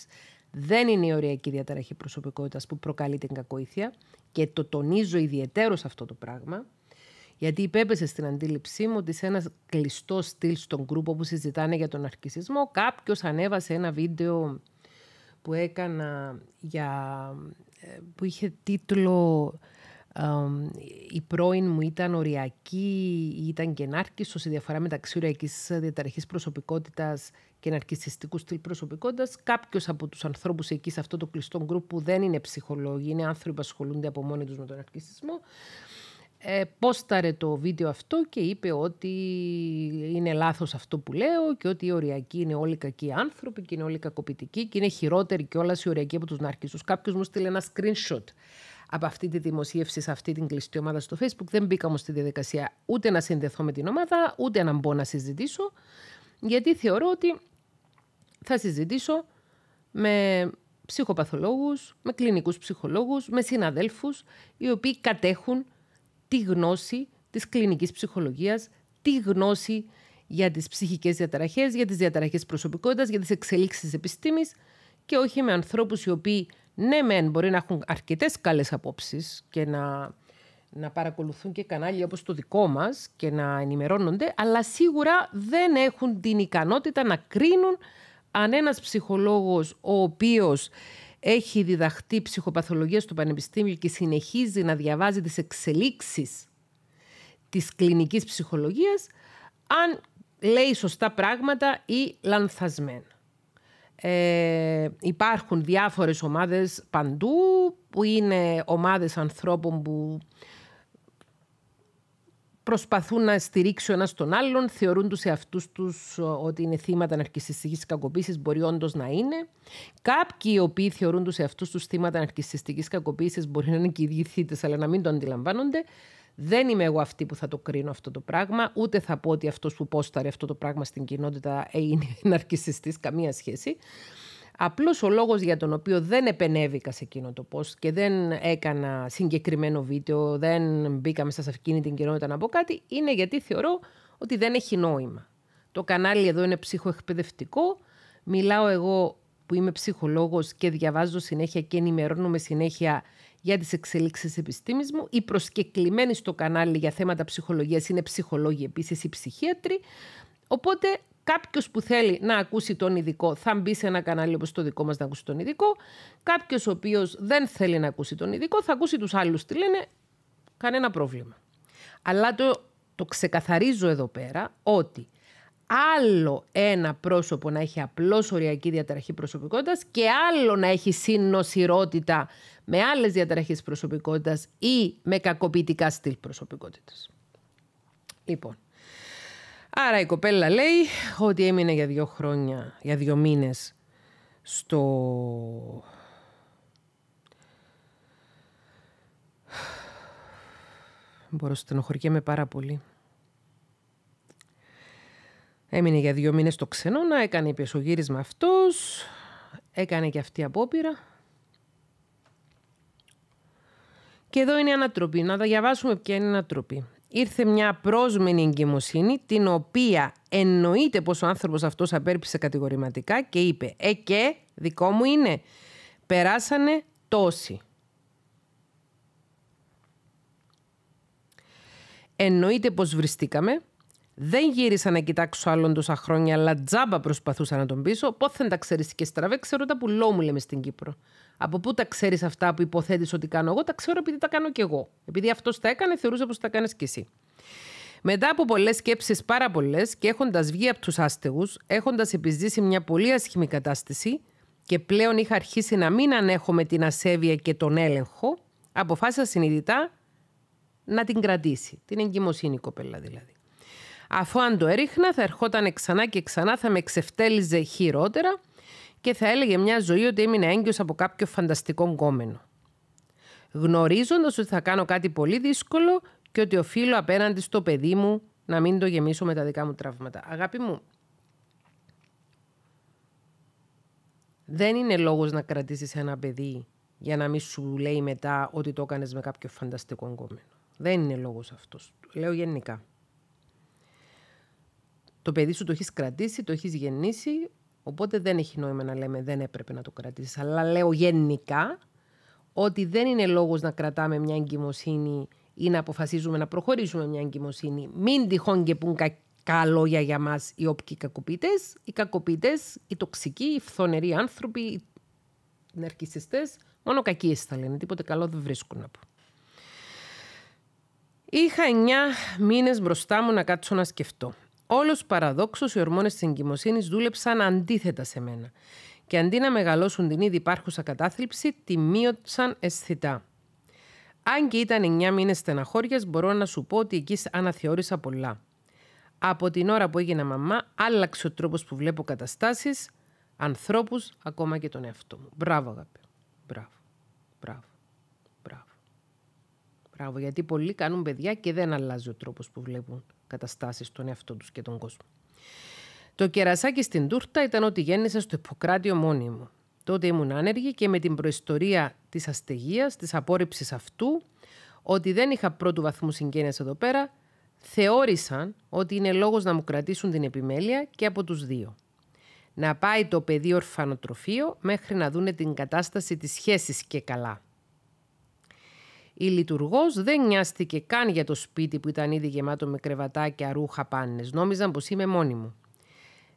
Δεν είναι η οριακή διαταραχή προσωπικότητας που προκαλεί την κακοήθεια και το τονίζω ιδιαίτερο αυτό το πράγμα. Γιατί υπέπεσε στην αντίληψή μου ότι σε ένα κλειστό στυλ στον κρούπο που συζητάνε για τον αρκισισμό, κάποιος ανέβασε ένα βίντεο που έκανα για... Ε, που είχε τίτλο η πρώην μου ήταν οριακή, η ήταν και ενάρκησος, η διαφορά μεταξύ οριακής διαταραχής προσωπικότητας και ναρκιστικού στυλ προσωπικότητας. Κάποιος από τους ανθρώπους εκεί σε αυτό το κλειστό γκρουπ που δεν είναι ψυχολόγοι, είναι άνθρωποι που ασχολούνται από μόνοι τους με τον ναρκιστισμό. Ε, πόσταρε το βίντεο αυτό και είπε ότι είναι λάθος αυτό που λέω και ότι οι οριακοί είναι όλοι κακοί άνθρωποι και είναι όλοι κακοποιητικοί και είναι χειρότεροι όλα οι οριακοί από τους ναρκισμούς. Κάποιος μου στείλε ένα screenshot από αυτή τη δημοσίευση σε αυτή την κλειστή ομάδα στο Facebook. Δεν μπήκα όμως στη διαδικασία ούτε να συνδεθώ με την ομάδα, ούτε να μπω να συζητήσω, γιατί θεωρώ ότι θα συζητήσω με ψυχοπαθολόγους, με κλινικούς ψυχολόγους, με συναδέλφους, οι οποίοι κατέχουν τη γνώση της κλινικής ψυχολογίας, τη γνώση για τις ψυχικές διαταραχές, για τις διαταραχές προσωπικότητας, για τις εξελίξεις επιστήμης και όχι με ανθρώπους οι οποίοι ναι, μεν μπορεί να έχουν αρκετές καλές απόψεις και να, παρακολουθούν και κανάλια όπως το δικό μας και να ενημερώνονται, αλλά σίγουρα δεν έχουν την ικανότητα να κρίνουν αν ένας ψυχολόγος ο οποίος έχει διδαχτεί ψυχοπαθολογία στο Πανεπιστήμιο και συνεχίζει να διαβάζει τις εξελίξεις της κλινικής ψυχολογίας, αν λέει σωστά πράγματα ή λανθασμένα. Ε, υπάρχουν διάφορες ομάδες παντού που είναι ομάδες ανθρώπων που προσπαθούν να στηρίξουν ένας τον άλλον, θεωρούν τους εαυτούς τους ότι είναι θύματα αναρκησιστικής κακοποίησης, μπορεί όντως να είναι. Κάποιοι οι οποίοι θεωρούν τους εαυτούς τους θύματα αναρκησιστικής κακοποίησης μπορεί να είναι και οι αλλά να μην το αντιλαμβάνονται. Δεν είμαι εγώ αυτή που θα το κρίνω αυτό το πράγμα, ούτε θα πω ότι αυτός που πόσταρε αυτό το πράγμα στην κοινότητα ε, είναι ναρκισιστής, καμία σχέση. Απλώς ο λόγος για τον οποίο δεν επενέβηκα σε εκείνο το post και δεν έκανα συγκεκριμένο βίντεο, δεν μπήκα μέσα σε εκείνη την κοινότητα να πω κάτι, είναι γιατί θεωρώ ότι δεν έχει νόημα. Το κανάλι εδώ είναι ψυχοεκπαιδευτικό. Μιλάω εγώ που είμαι ψυχολόγος και διαβάζω συνέχεια και ενημερώνομαι συνέχεια για τις εξελίξεις της επιστήμης μου. Οι προσκεκλημένοι στο κανάλι για θέματα ψυχολογίας είναι ψυχολόγοι επίσης ή ψυχίατροι. Οπότε Κάποιος που θέλει να ακούσει τον ειδικό θα μπει σε ένα κανάλι όπως το δικό μας να ακούσει τον ειδικό. Κάποιος ο οποίος δεν θέλει να ακούσει τον ειδικό θα ακούσει τους άλλους τι λένε. Κανένα πρόβλημα. Αλλά το, το ξεκαθαρίζω εδώ πέρα ότι άλλο ένα πρόσωπο να έχει απλώς οριακή διαταραχή προσωπικότητας και άλλο να έχει συνοσυρότητα με άλλες διαταραχές προσωπικότητας ή με κακοποιητικά στυλ προσωπικότητας. Λοιπόν, άρα η κοπέλα λέει ότι έμεινε για δύο χρόνια, για δύο μήνες στο... Μπορώ, στενοχωριέμαι πάρα πολύ. Έμεινε για δύο μήνες στο ξενώνα, έκανε πιεσογύρισμα αυτός, έκανε και αυτή απόπειρα. Και εδώ είναι η ανατροπή. Να τα διαβάσουμε ποια είναι η ανατροπή. Ήρθε μια πρόσμενη εγκυμοσύνη, την οποία εννοείται πως ο άνθρωπος αυτός απέρριψε κατηγορηματικά και είπε «Ε και, δικό μου είναι, περάσανε τόσοι». Εννοείται πως βριστήκαμε, δεν γύρισα να κοιτάξω άλλον τόσα χρόνια, αλλά τζάμπα προσπαθούσα να τον πείσω. Πόθεν τα ξέρεις και στραβέ, ξέρω τα πουλό μου λέμε στην Κύπρο. Από πού τα ξέρεις αυτά που υποθέτεις ότι κάνω εγώ, τα ξέρω επειδή τα κάνω κι εγώ. Επειδή αυτός τα έκανε, θεωρούσα πως τα κάνεις κι εσύ. Μετά από πολλές σκέψεις, πάρα πολλές, και έχοντας βγει από τους άστεγους, έχοντας επιζήσει μια πολύ άσχημη κατάσταση και πλέον είχα αρχίσει να μην ανέχομαι την ασέβεια και τον έλεγχο, αποφάσισα συνειδητά να την κρατήσει. Την εγκυμοσύνη κοπέλα δηλαδή. Αφού αν το έριχνα θα ερχόταν ξανά και ξανά, θα με ξεφτέλιζε χειρότερα και θα έλεγε μια ζωή ότι έμεινε έγκυος από κάποιο φανταστικό γκόμενο. Γνωρίζοντας ότι θα κάνω κάτι πολύ δύσκολο και ότι οφείλω απέναντι στο παιδί μου να μην το γεμίσω με τα δικά μου τραύματα. Αγάπη μου, δεν είναι λόγος να κρατήσεις ένα παιδί για να μην σου λέει μετά ότι το έκανες με κάποιο φανταστικό γκόμενο. Δεν είναι λόγος αυτός. Λέω γενικά. Το παιδί σου το έχεις κρατήσει, το έχεις γεννήσει. Οπότε δεν έχει νόημα να λέμε δεν έπρεπε να το κρατήσεις. Αλλά λέω γενικά ότι δεν είναι λόγος να κρατάμε μια εγκυμοσύνη ή να αποφασίζουμε να προχωρήσουμε μια εγκυμοσύνη. Μην τυχόν και πούν κακά λόγια για μας οι όποιοι κακοποιητές, οι κακοποιητές, οι τοξικοί, οι φθονεροί άνθρωποι, οι ναρκιστέ. Μόνο κακίες θα λένε. Τίποτε καλό δεν βρίσκουν από. Είχα 9 μήνες μπροστά μου να κάτσω να σκεφτώ. Όλος παραδόξω, οι ορμόνες της εγκυμοσύνης δούλεψαν αντίθετα σε μένα και αντί να μεγαλώσουν την ήδη υπάρχουσα κατάθλιψη, τη μείωσαν αισθητά. Αν και ήταν 9 μήνες στεναχώριας, μπορώ να σου πω ότι εκεί αναθεώρησα πολλά. Από την ώρα που έγινα μαμά, άλλαξε ο τρόπος που βλέπω καταστάσεις, ανθρώπους, ακόμα και τον εαυτό μου. Μπράβο, αγαπητέ. Μπράβο. Μπράβο. Μπράβο, γιατί πολλοί κάνουν παιδιά και δεν αλλάζει ο τρόπος που βλέπουν καταστάσεις των εαυτό τους και τον κόσμο. Το κερασάκι στην τούρτα ήταν ότι γέννησα στο υποκράτιο μόνιμο. Τότε ήμουν άνεργη και με την προϊστορία της αστεγίας, της απόρριψης αυτού, ότι δεν είχα πρώτου βαθμού συγγένειας εδώ πέρα, θεώρησαν ότι είναι λόγος να μου κρατήσουν την επιμέλεια και από τους δύο. Να πάει το παιδί ορφανοτροφείο μέχρι να δούνε την κατάσταση της σχέσης και καλά. Η λειτουργός δεν νοιάστηκε καν για το σπίτι που ήταν ήδη γεμάτο με κρεβατάκια, ρούχα, πάνες. Νόμιζαν πως είμαι μόνη μου.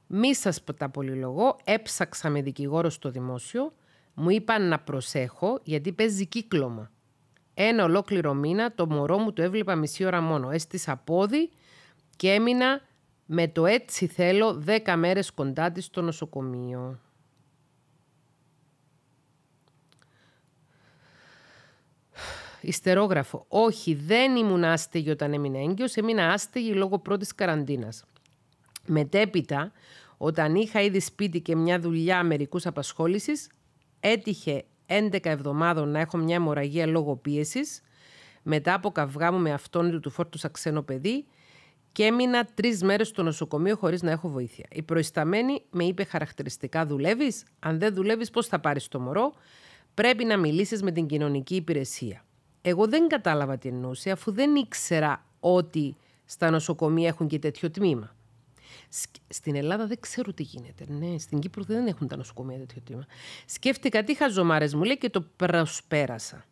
Μη σας τα πολυλογώ, έψαξα με δικηγόρο στο δημόσιο, μου είπαν να προσέχω γιατί παίζει κύκλωμα. Ένα ολόκληρο μήνα το μωρό μου το έβλεπα μισή ώρα μόνο. Έστεισα πόδι και έμεινα με το έτσι θέλω δέκα μέρες κοντά της στο νοσοκομείο. Ιστερόγραφο. Όχι, δεν ήμουν άστεγη όταν έμεινα έγκυος, έμεινα άστεγη λόγω πρώτης καραντίνας. Μετέπειτα, όταν είχα ήδη σπίτι και μια δουλειά μερικούς απασχόλησης, έτυχε 11 εβδομάδων να έχω μια αιμορραγία λόγω πίεσης, μετά από καυγά μου με αυτόν του του φόρτουσα ξένο παιδί και έμεινα τρεις μέρες στο νοσοκομείο χωρίς να έχω βοήθεια. Η προϊσταμένη με είπε χαρακτηριστικά: Δουλεύεις. Αν δεν δουλεύεις, πώς θα πάρεις το μωρό. Πρέπει να μιλήσεις με την κοινωνική υπηρεσία. Εγώ δεν κατάλαβα την εννοούσε, αφού δεν ήξερα ότι στα νοσοκομεία έχουν και τέτοιο τμήμα. Στην Ελλάδα δεν ξέρω τι γίνεται. Ναι, στην Κύπρο δεν έχουν τα νοσοκομεία τέτοιο τμήμα. Σκέφτηκα τι χαζομάρες μου λέει και το προσπέρασα.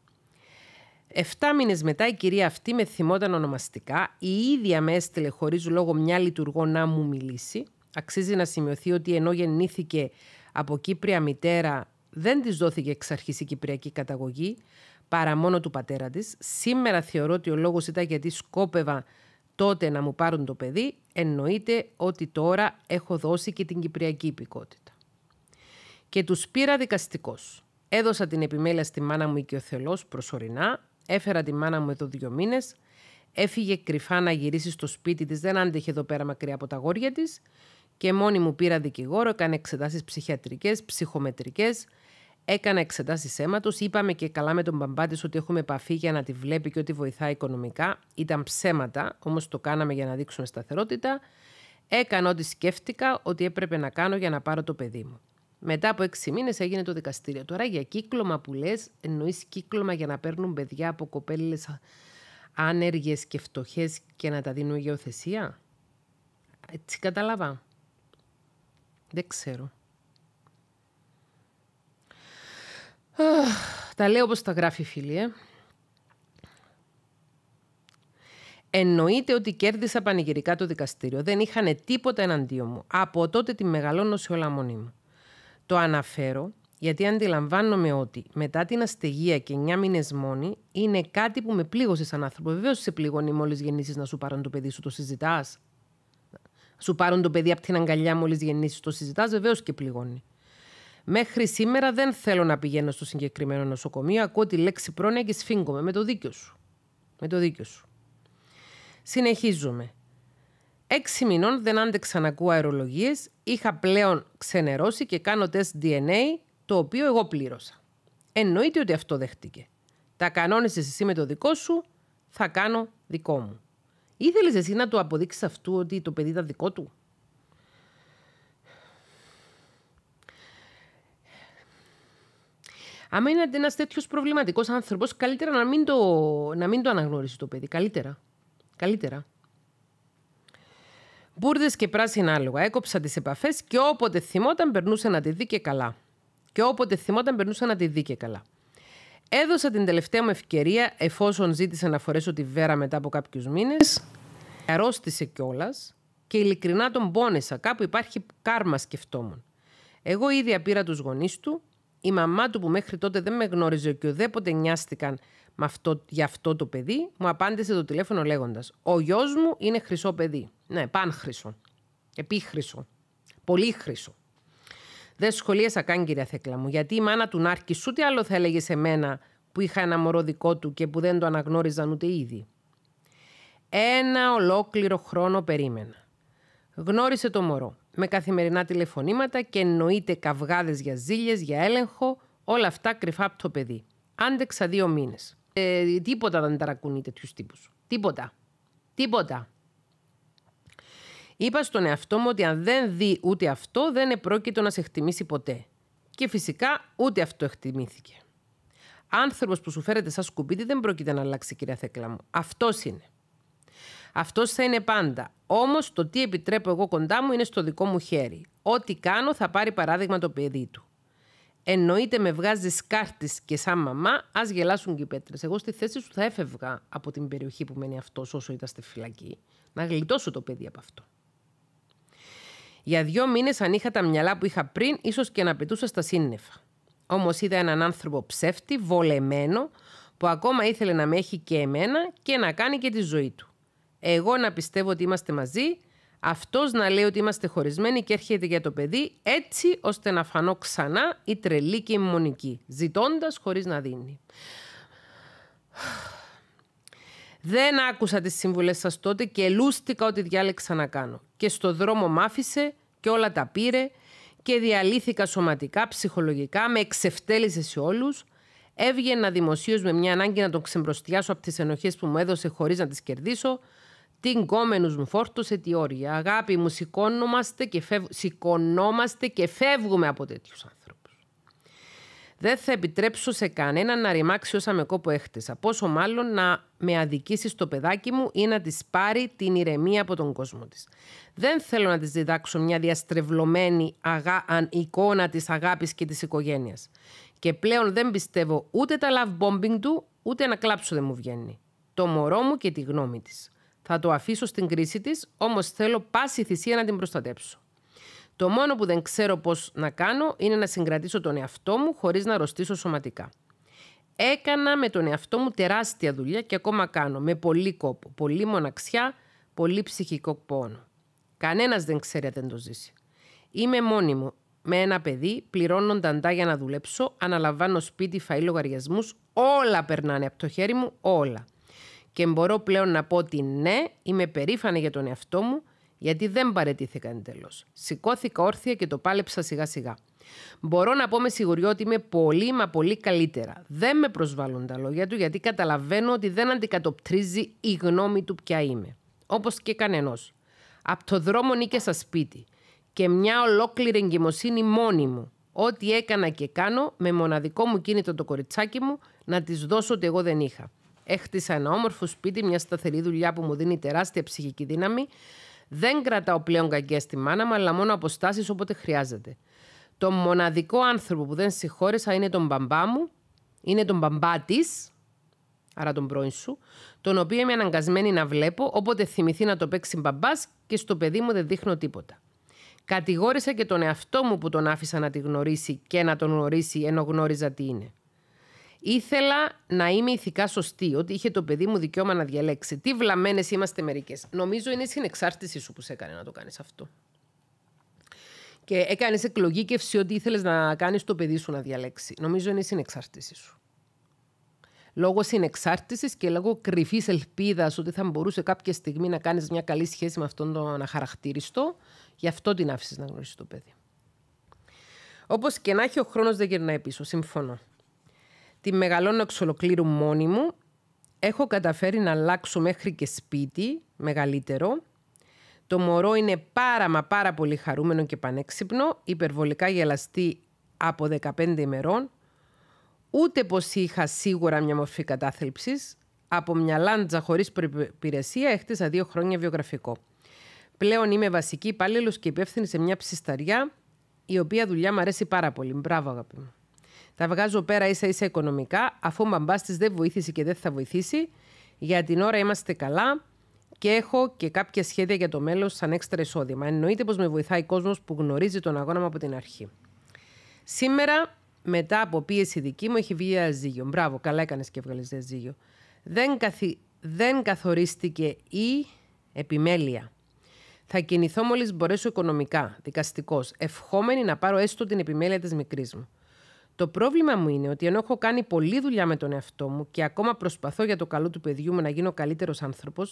Εφτά μήνες μετά η κυρία αυτή με θυμόταν ονομαστικά. Η ίδια με έστειλε χωρίς λόγο μια λειτουργό να μου μιλήσει. Αξίζει να σημειωθεί ότι ενώ γεννήθηκε από Κύπρια μητέρα, δεν της δόθηκε εξ αρχής η κυπριακή καταγωγή παρά μόνο του πατέρα της, Σήμερα θεωρώ ότι ο λόγος ήταν γιατί σκόπευα τότε να μου πάρουν το παιδί. Εννοείται ότι τώρα έχω δώσει και την κυπριακή υπηκότητα. Και τους πήρα δικαστικό. Έδωσα την επιμέλεια στη μάνα μου οικειοθελώ προσωρινά. Έφερα τη μάνα μου εδώ δύο μήνες. Έφυγε κρυφά να γυρίσει στο σπίτι της, δεν άντεχε εδώ πέρα μακριά από τα γόρια της. Και μόνη μου πήρα δικηγόρο, έκανε εξετάσεις ψυχιατρικές, ψυχομετρικές. Έκανα εξετάσει αίματο. Είπαμε και καλά με τον μπαμπά ότι έχουμε επαφή για να τη βλέπει και ότι βοηθάει οικονομικά. Ήταν ψέματα, όμως το κάναμε για να δείξουμε σταθερότητα. Έκανα ό,τι σκέφτηκα ότι έπρεπε να κάνω για να πάρω το παιδί μου. Μετά από έξι μήνες έγινε το δικαστήριο. Τώρα για κύκλωμα που λες, εννοείς κύκλωμα για να παίρνουν παιδιά από κοπέλες άνεργες και φτωχές και να τα δίνουν γεωθεσία. Έτσι κατάλαβα. Δεν ξέρω. Τα λέω όπως τα γράφει η φίλη, ε. Εννοείται ότι κέρδισα πανηγυρικά το δικαστήριο. Δεν είχαν τίποτα εναντίον μου. Από τότε τη μεγαλώνω σε όλα μόνη μου. Το αναφέρω γιατί αντιλαμβάνομαι ότι μετά την αστεγία και 9 μήνες μόνη είναι κάτι που με πλήγωσε σαν άνθρωπο. Βεβαίως σε πληγώνει μόλις γεννήσεις να σου πάρουν το παιδί σου, το συζητάς. Σου πάρουν το παιδί από την αγκαλιά μόλις γεννήσεις, το συζητάς. Βεβαίως και πληγώνει. Μέχρι σήμερα δεν θέλω να πηγαίνω στο συγκεκριμένο νοσοκομείο. Ακούω τη λέξη πρόνοια και σφίγγομαι με το δίκιο σου. Με το δίκιο σου. Συνεχίζουμε. Έξι μηνών δεν άντεξα να ακούω αερολογίες. Είχα πλέον ξενερώσει και κάνω τεστ DNA, το οποίο εγώ πλήρωσα. Εννοείται ότι αυτό δέχτηκε. Τα κανόνισες εσύ με το δικό σου, θα κάνω δικό μου. Ήθελες εσύ να του αποδείξεις αυτού ότι το παιδί ήταν δικό του. άμα είναι ένας τέτοιος προβληματικός άνθρωπος, καλύτερα να μην, το, να μην το αναγνωρίσει το παιδί. Καλύτερα. Καλύτερα. Μπούρδε και πράσινα άλογα. Έκοψα τις επαφές και όποτε θυμόταν περνούσε να τη δει και καλά. Και όποτε θυμόταν περνούσε να τη δει και καλά. Έδωσα την τελευταία μου ευκαιρία, εφόσον ζήτησε να φορέσω τη βέρα μετά από κάποιους μήνες. Αρρώστησε κιόλας και ειλικρινά τον πόνεσα. Κάπου υπάρχει κάρμα, σκεφτόμουν. Εγώ ήδη απήρα τους γονείς του η μαμά του που μέχρι τότε δεν με γνώριζε και ουδέποτε νοιάστηκαν αυτό, για αυτό το παιδί, μου απάντησε το τηλέφωνο λέγοντας: Ο γιος μου είναι χρυσό παιδί. Ναι, πανχρυσό. Επίχρυσο. Πολύ χρυσό. Δεν σχολίασα καν, κυρία Θέκλα μου, γιατί η μάνα του Νάρκη ούτε άλλο θα έλεγε σε μένα που είχα ένα μωρό δικό του και που δεν το αναγνώριζαν ούτε ήδη. Ένα ολόκληρο χρόνο περίμενα. Γνώρισε το μωρό με καθημερινά τηλεφωνήματα και εννοείται καυγάδες για ζήλιες, για έλεγχο, όλα αυτά κρυφά από το παιδί. Άντεξα δύο μήνες. Ε, τίποτα δεν ταρακουνεί τέτοιους τύπους. Τίποτα. Τίποτα. Είπα στον εαυτό μου ότι αν δεν δει ούτε αυτό, δεν επρόκειτο να σε εκτιμήσει ποτέ. Και φυσικά ούτε αυτό εκτιμήθηκε. Άνθρωπος που σου φέρεται σαν σκουπίδι δεν πρόκειται να αλλάξει, κυρία Θέκλα μου. Αυτός είναι. Αυτός θα είναι πάντα. Όμως το τι επιτρέπω εγώ κοντά μου είναι στο δικό μου χέρι. Ό,τι κάνω θα πάρει παράδειγμα το παιδί του. Εννοείται με βγάζεις κάρτη και σαν μαμά, ας γελάσουν και οι πέτρες. Εγώ στη θέση σου θα έφευγα από την περιοχή που μένει αυτός όσο ήταν στη φυλακή. Να γλιτώσω το παιδί από αυτό. Για δύο μήνες, αν είχα τα μυαλά που είχα πριν, ίσως και να πετούσα στα σύννεφα. Όμως είδα έναν άνθρωπο ψεύτη, βολεμένο, που ακόμα ήθελε να με έχει και εμένα και να κάνει και τη ζωή του. Εγώ να πιστεύω ότι είμαστε μαζί, αυτός να λέει ότι είμαστε χωρισμένοι και έρχεται για το παιδί, έτσι ώστε να φανώ ξανά η τρελή και η μονική, ζητώντας χωρίς να δίνει. Δεν άκουσα τις συμβουλές σας τότε και λούστηκα ότι διάλεξα να κάνω. Και στο δρόμο μ' άφησε και όλα τα πήρε και διαλύθηκα σωματικά, ψυχολογικά, με εξευτέλισε σε όλους. Έβγαινα δημοσίως με μια ανάγκη να τον ξεμπροστιάσω από τις ενοχές που μου έδωσε χωρίς να τις κερδίσω την κόμενους μου φόρτωσε τη όρια. Αγάπη μου, σηκώνομαστε και, φεύ... και φεύγουμε από τέτοιους άνθρωπους. Δεν θα επιτρέψω σε κανέναν να ρημάξει όσα με κόπο έχτισα. Πόσο μάλλον να με αδικήσει στο παιδάκι μου ή να της πάρει την ηρεμία από τον κόσμο της. Δεν θέλω να της διδάξω μια διαστρεβλωμένη αγα... εικόνα της αγάπης και της οικογένειας. Και πλέον δεν πιστεύω ούτε τα love bombing του, ούτε να κλάψω δεν μου βγαίνει. Το μωρό μου και τη γνώμη της. Θα το αφήσω στην κρίση της, όμως θέλω πάση θυσία να την προστατέψω. Το μόνο που δεν ξέρω πώς να κάνω είναι να συγκρατήσω τον εαυτό μου χωρίς να αρρωστήσω σωματικά. Έκανα με τον εαυτό μου τεράστια δουλειά και ακόμα κάνω με πολύ κόπο, πολύ μοναξιά, πολύ ψυχικό πόνο. Κανένας δεν ξέρει αν δεν το ζήσει. Είμαι μόνη μου με ένα παιδί, πληρώνω ταντά για να δουλέψω, αναλαμβάνω σπίτι, φαΐ λογαριασμούς, όλα περνάνε από το χέρι μου, όλα. Και μπορώ πλέον να πω ότι ναι, είμαι περήφανη για τον εαυτό μου, γιατί δεν παρετήθηκα εν τέλος. Σηκώθηκα όρθια και το πάλεψα σιγά σιγά. Μπορώ να πω με σιγουριό ότι είμαι πολύ μα πολύ καλύτερα. Δεν με προσβάλλουν τα λόγια του γιατί καταλαβαίνω ότι δεν αντικατοπτρίζει η γνώμη του ποια είμαι. Όπως και κανένα. Απ' το δρόμο νίκαισα σπίτι και μια ολόκληρη εγκυμοσύνη μόνη μου. Ό,τι έκανα και κάνω με μοναδικό μου κίνητο το κοριτσάκι μου να της δώσω ότι εγώ δεν είχα. Έχτισα ένα όμορφο σπίτι, μια σταθερή δουλειά που μου δίνει τεράστια ψυχική δύναμη. Δεν κρατάω πλέον κακέ στη μάνα μου, αλλά μόνο αποστάσεις όποτε χρειάζεται. Το μοναδικό άνθρωπο που δεν συγχώρεσα είναι τον μπαμπά μου, είναι τον μπαμπά της, άρα τον πρώην σου, τον οποίο είμαι αναγκασμένη να βλέπω όποτε θυμηθεί να το παίξει μπαμπάς και στο παιδί μου δεν δείχνω τίποτα. Κατηγόρησα και τον εαυτό μου που τον άφησα να τη γνωρίσει και να τον γνωρίσει ενώ γνώριζα τι είναι. Ήθελα να είμαι ηθικά σωστή, ότι είχε το παιδί μου δικαίωμα να διαλέξει. Τι βλαμμένες είμαστε μερικές. Νομίζω είναι η συνεξάρτησή σου που σε έκανε να το κάνεις αυτό. Και έκανες εκλογή και ότι ήθελες να κάνεις το παιδί σου να διαλέξει. Νομίζω είναι η συνεξάρτησή σου. Λόγω συνεξάρτησης και λόγω κρυφής ελπίδας ότι θα μπορούσε κάποια στιγμή να κάνεις μια καλή σχέση με αυτόν τον αχαρακτήριστο, γι' αυτό την άφησες να γνωρίσεις το παιδί. Όπως και να έχει, ο χρόνος δεν γυρνάει πίσω. Συμφωνώ. Τη μεγαλώνω εξ ολοκλήρου μόνη μου. Έχω καταφέρει να αλλάξω μέχρι και σπίτι, μεγαλύτερο. Το μωρό είναι πάρα μα πάρα πολύ χαρούμενο και πανέξυπνο, υπερβολικά γελαστή από 15 ημερών. Ούτε πως είχα σίγουρα μια μορφή κατάθλιψης. Από μια λάντζα χωρίς προπηρεσία έχτισα δύο χρόνια βιογραφικό. Πλέον είμαι βασική υπάλληλος και υπεύθυνη σε μια ψισταριά, η οποία δουλειά μου αρέσει πάρα πολύ. Μπράβο, τα βγάζω πέρα ίσα ίσα οικονομικά, αφού ο μπαμπάς της δεν βοήθησε και δεν θα βοηθήσει. Για την ώρα είμαστε καλά και έχω και κάποια σχέδια για το μέλλον σαν έξτρα εισόδημα. Εννοείται πως με βοηθάει κόσμος που γνωρίζει τον αγώνα μου από την αρχή. Σήμερα, μετά από πίεση δική μου, έχει βγει διαζύγιο. Μπράβο, καλά έκανες και έβγαλες διαζύγιο. Δεν, καθι... δεν καθορίστηκε η επιμέλεια. Θα κινηθώ μόλις μπορέσω οικονομικά, δικαστικός, ευχόμενη να πάρω έστω την επιμέλεια της μικρής μου. Το πρόβλημα μου είναι ότι ενώ έχω κάνει πολλή δουλειά με τον εαυτό μου και ακόμα προσπαθώ για το καλό του παιδιού μου να γίνω καλύτερος άνθρωπος,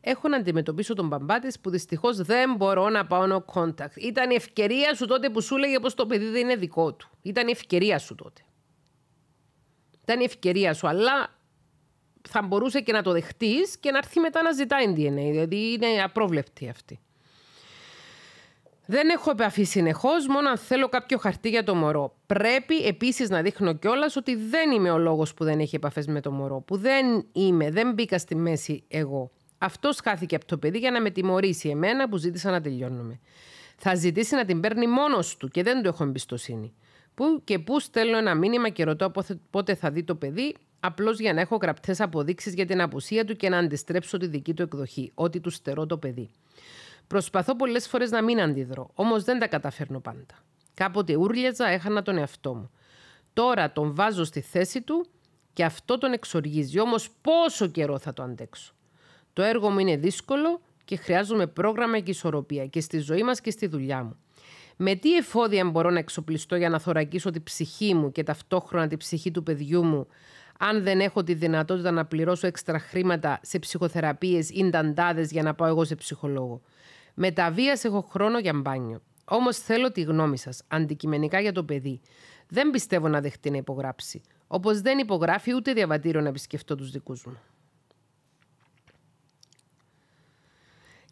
έχω να αντιμετωπίσω τον της που δυστυχώς δεν μπορώ να πάω no contact. Ήταν η ευκαιρία σου τότε που σου έλεγε πως το παιδί δεν είναι δικό του. Ήταν η ευκαιρία σου τότε. Ήταν η ευκαιρία σου, αλλά θα μπορούσε και να το δεχτείς και να έρθει μετά να ζητάει DNA. Δηλαδή είναι απρόβλεπτη αυτή. Δεν έχω επαφή συνεχώς, μόνο αν θέλω κάποιο χαρτί για το μωρό. Πρέπει επίσης να δείχνω κιόλας ότι δεν είμαι ο λόγος που δεν έχει επαφές με το μωρό. Που δεν είμαι, δεν μπήκα στη μέση εγώ. Αυτός χάθηκε από το παιδί για να με τιμωρήσει εμένα που ζήτησα να τελειώνουμε. Θα ζητήσει να την παίρνει μόνος του και δεν του έχω εμπιστοσύνη. Πού και πού στέλνω ένα μήνυμα και ρωτώ πότε θα δει το παιδί, απλώς για να έχω γραπτές αποδείξεις για την απουσία του και να αντιστρέψω τη δική του εκδοχή, ότι του στερώ το παιδί. Προσπαθώ πολλές φορές να μην αντιδρώ, όμως δεν τα καταφέρνω πάντα. Κάποτε ούρλιαζα, έχανα τον εαυτό μου. Τώρα τον βάζω στη θέση του και αυτό τον εξοργίζει. Όμως πόσο καιρό θα το αντέξω. Το έργο μου είναι δύσκολο και χρειάζομαι πρόγραμμα και ισορροπία και στη ζωή μας και στη δουλειά μου. Με τι εφόδια μπορώ να εξοπλιστώ για να θωρακίσω τη ψυχή μου και ταυτόχρονα τη ψυχή του παιδιού μου, αν δεν έχω τη δυνατότητα να πληρώσω έξτρα χρήματα σε ψυχοθεραπείες ή νταντάδες για να πάω εγώ σε ψυχολόγο. Με τα βίας έχω χρόνο για μπάνιο. Όμως θέλω τη γνώμη σας, αντικειμενικά για το παιδί. Δεν πιστεύω να δεχτεί να υπογράψει. Όπως δεν υπογράφει ούτε διαβατήριο να επισκεφτώ τους δικούς μου.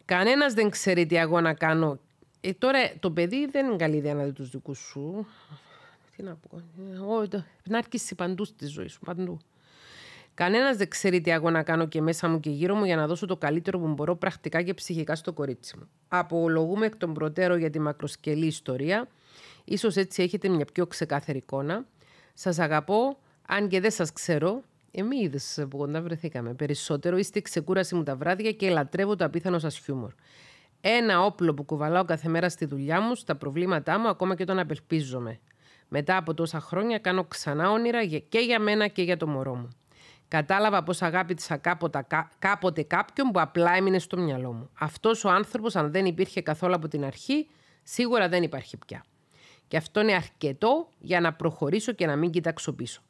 Κανένας δεν ξέρει τι αγώνα κάνω. Ε, τώρα το παιδί δεν είναι καλή ιδέα να δει τους δικούς σου. Τι να πω. Εγώ, να παντού στη ζωή σου, παντού. Κανένας δεν ξέρει τι αγώνα κάνω και μέσα μου και γύρω μου για να δώσω το καλύτερο που μπορώ πρακτικά και ψυχικά στο κορίτσι μου. Απολογούμε εκ των προτέρων για τη μακροσκελή ιστορία. Σω έτσι έχετε μια πιο ξεκάθαρη εικόνα. Σας αγαπώ, αν και δεν σας ξέρω, Εμείς είδες που κοντά βρεθήκαμε περισσότερο, είστε ξεκούραση μου τα βράδια και λατρεύω το απίθανο σας χιούμορ. Ένα όπλο που κουβαλάω κάθε μέρα στη δουλειά μου, στα προβλήματά μου, ακόμα και όταν απελπίζομαι. Μετά από τόσα χρόνια κάνω ξανά όνειρα και για μένα και για το μωρό μου. Κατάλαβα πως αγάπητησα κάποτε κάποιον που απλά έμεινε στο μυαλό μου. Αυτός ο άνθρωπος αν δεν υπήρχε καθόλου από την αρχή, σίγουρα δεν υπάρχει πια. Και αυτό είναι αρκετό για να προχωρήσω και να μην κοιτάξω πίσω.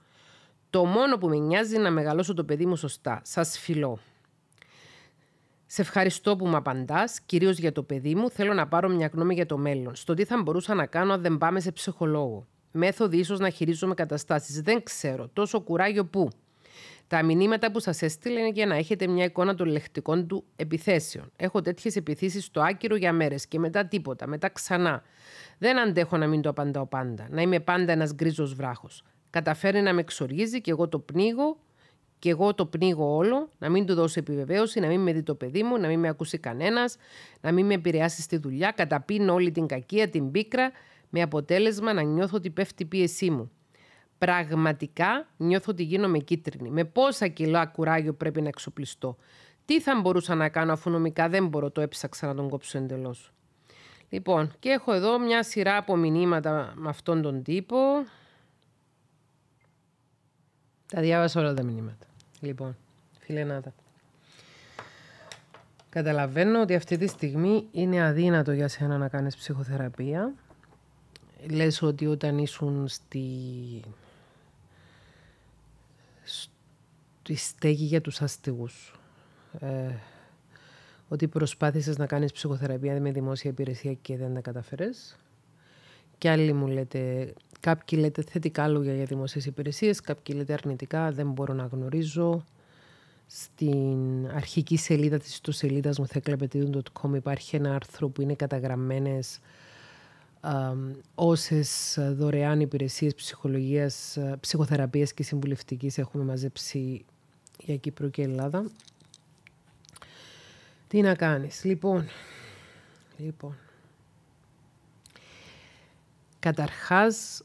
Το μόνο που με νοιάζει είναι να μεγαλώσω το παιδί μου σωστά. σας φιλώ. Σε ευχαριστώ που με απαντάς, κυρίως για το παιδί μου. Θέλω να πάρω μια γνώμη για το μέλλον. Στο τι θα μπορούσα να κάνω αν δεν πάμε σε ψυχολόγο. Μέθοδοι ίσως να χειρίζομαι καταστάσεις. Δεν ξέρω. Τόσο κουράγιο που. Τα μηνύματα που σας έστειλε είναι για να έχετε μια εικόνα των λεχτικών του επιθέσεων. Έχω τέτοιες επιθέσεις στο άκυρο για μέρες και μετά τίποτα, μετά ξανά. Δεν αντέχω να μην το απαντάω πάντα, να είμαι πάντα ένας γκρίζος βράχος. Καταφέρει να με εξοργίζει και εγώ το πνίγω και εγώ το πνίγω όλο, να μην του δώσω επιβεβαίωση, να μην με δει το παιδί μου, να μην με ακούσει κανένας, να μην με επηρεάσει στη δουλειά. Καταπίνω όλη την κακία, την πίκρα, με αποτέλεσμα να νιώθω ότι πέφτει η πίεσή μου. Πραγματικά νιώθω ότι γίνομαι κίτρινη. Με πόσα κιλά κουράγιο πρέπει να εξοπλιστώ. Τι θα μπορούσα να κάνω αφού νομικά δεν μπορώ, το έψαξα να τον κόψω εντελώς. Λοιπόν, και έχω εδώ μια σειρά από μηνύματα με αυτόν τον τύπο. Τα διάβασα όλα τα μηνύματα. Λοιπόν, φιλενάτα. Καταλαβαίνω ότι αυτή τη στιγμή είναι αδύνατο για σένα να κάνεις ψυχοθεραπεία. Λες ότι όταν ήσουν στη Τη στέγη για τους αστίγους. Ε, ότι προσπάθησες να κάνεις ψυχοθεραπεία με δημόσια υπηρεσία και δεν τα καταφέρες. Και άλλοι μου λέτε, κάποιοι λέτε θετικά λόγια για δημόσιες υπηρεσίες, κάποιοι λέτε αρνητικά, δεν μπορώ να γνωρίζω. Στην αρχική σελίδα της ιστοσελίδας μου, theklapetidum.com, υπάρχει ένα άρθρο που είναι καταγραμμένες όσες δωρεάν υπηρεσίες ψυχολογίας, ψυχοθεραπείας και συμβουλευτικής έχουμε μαζέψει για Κύπρο και Ελλάδα. Τι να κάνεις. Λοιπόν, λοιπόν. Καταρχάς,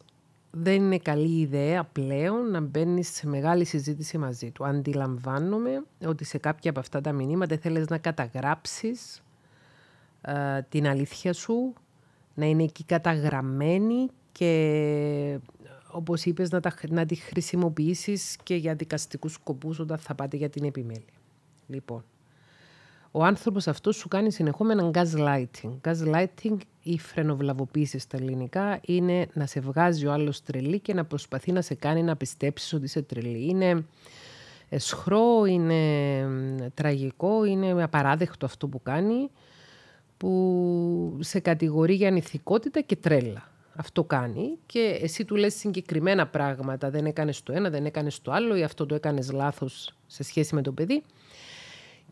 δεν είναι καλή ιδέα πλέον να μπαίνεις σε μεγάλη συζήτηση μαζί του. Αντιλαμβάνομαι ότι σε κάποια από αυτά τα μηνύματα θέλεις να καταγράψεις ε, την αλήθεια σου, να είναι εκεί καταγραμμένη και Όπως είπες, να, να τη χρησιμοποιήσεις και για δικαστικούς σκοπούς όταν θα πάτε για την επιμέλεια. Λοιπόν, ο άνθρωπος αυτός σου κάνει συνεχόμενα gaslighting. λάιτινγκ ή φρενοβλαβοποίησης στα ελληνικά είναι να σε βγάζει ο άλλος τρελή και να προσπαθεί να σε κάνει να πιστέψεις ότι είσαι τρελή. Είναι ε, σχρό, είναι τραγικό, είναι απαράδεκτο αυτό που κάνει που σε κατηγορεί για ανηθικότητα και τρέλα αυτό κάνει και εσύ του λες συγκεκριμένα πράγματα. Δεν έκανες το ένα, δεν έκανες το άλλο ή αυτό το έκανες λάθος σε σχέση με το παιδί.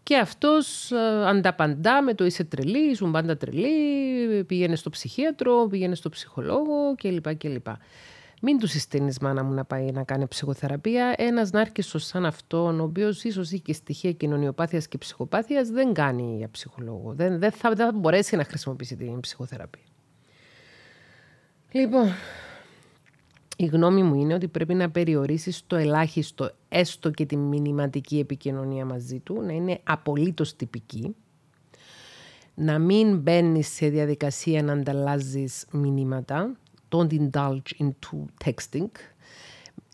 Και αυτός ε, ανταπαντά με το είσαι τρελή, ήσουν πάντα τρελή, πήγαινε στο ψυχίατρο, πήγαινε στο ψυχολόγο κλπ. κλπ. Μην τους συστήνεις μάνα μου να πάει να κάνει ψυχοθεραπεία. Ένας νάρκισο σαν αυτόν, ο οποίος ίσως έχει και στοιχεία κοινωνιοπάθειας και ψυχοπάθειας, δεν κάνει για ψυχολόγο. Δεν, δεν, θα, δεν θα μπορέσει να χρησιμοποιήσει την ψυχοθεραπεία. Λοιπόν, η γνώμη μου είναι ότι πρέπει να περιορίσεις το ελάχιστο, έστω και τη μηνυματική επικοινωνία μαζί του, να είναι απολύτως. τυπική, να μην μπαίνεις σε διαδικασία να ανταλλάζεις μηνύματα, don't indulge into texting.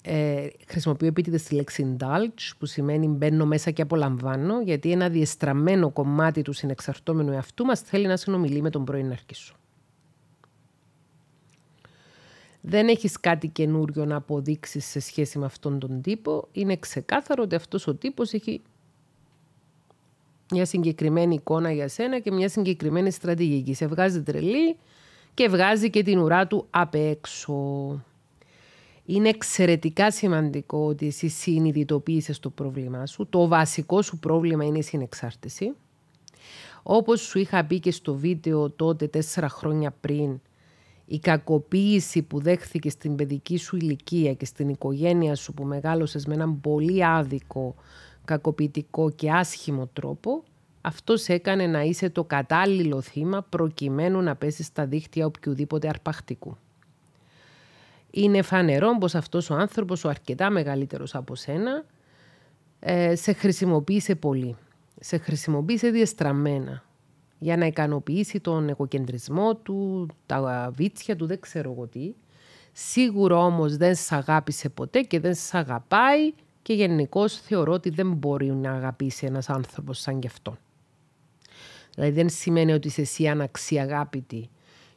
Ε, χρησιμοποιώ επίτηδες τη λέξη indulge, που σημαίνει μπαίνω μέσα και απολαμβάνω, γιατί ένα διεστραμμένο κομμάτι του συνεξαρτώμενου εαυτού μας θέλει να συνομιλεί με τον πρώην αρχή σου. Δεν έχεις κάτι καινούριο να αποδείξεις σε σχέση με αυτόν τον τύπο. Είναι ξεκάθαρο ότι αυτός ο τύπος έχει μια συγκεκριμένη εικόνα για σένα και μια συγκεκριμένη στρατηγική. Σε βγάζει τρελή και βγάζει και την ουρά του απ' έξω. Είναι εξαιρετικά σημαντικό ότι εσύ συνειδητοποίησες το πρόβλημά σου. Το βασικό σου πρόβλημα είναι η συνεξάρτηση. Όπως σου είχα πει και στο βίντεο τότε τέσσερα χρόνια πριν, η κακοποίηση που δέχθηκε στην παιδική σου ηλικία και στην οικογένεια σου που μεγάλωσες με έναν πολύ άδικο, κακοποιητικό και άσχημο τρόπο, αυτός σε έκανε να είσαι το κατάλληλο θύμα προκειμένου να πέσεις στα δίχτυα οποιοδήποτε αρπαχτικού. Είναι φανερό πως αυτός ο άνθρωπος, ο αρκετά μεγαλύτερος από σένα, ε, σε χρησιμοποίησε πολύ. Σε χρησιμοποίησε διεστραμμένα για να ικανοποιήσει τον εγωκεντρισμό του, τα βίτσια του, δεν ξέρω εγώ τι. Σίγουρα όμως δεν σ' αγάπησε ποτέ και δεν σ' αγαπάει και γενικώ θεωρώ ότι δεν μπορεί να αγαπήσει ένας άνθρωπος σαν κι αυτό. Δηλαδή δεν σημαίνει ότι είσαι εσύ αναξιαγάπητη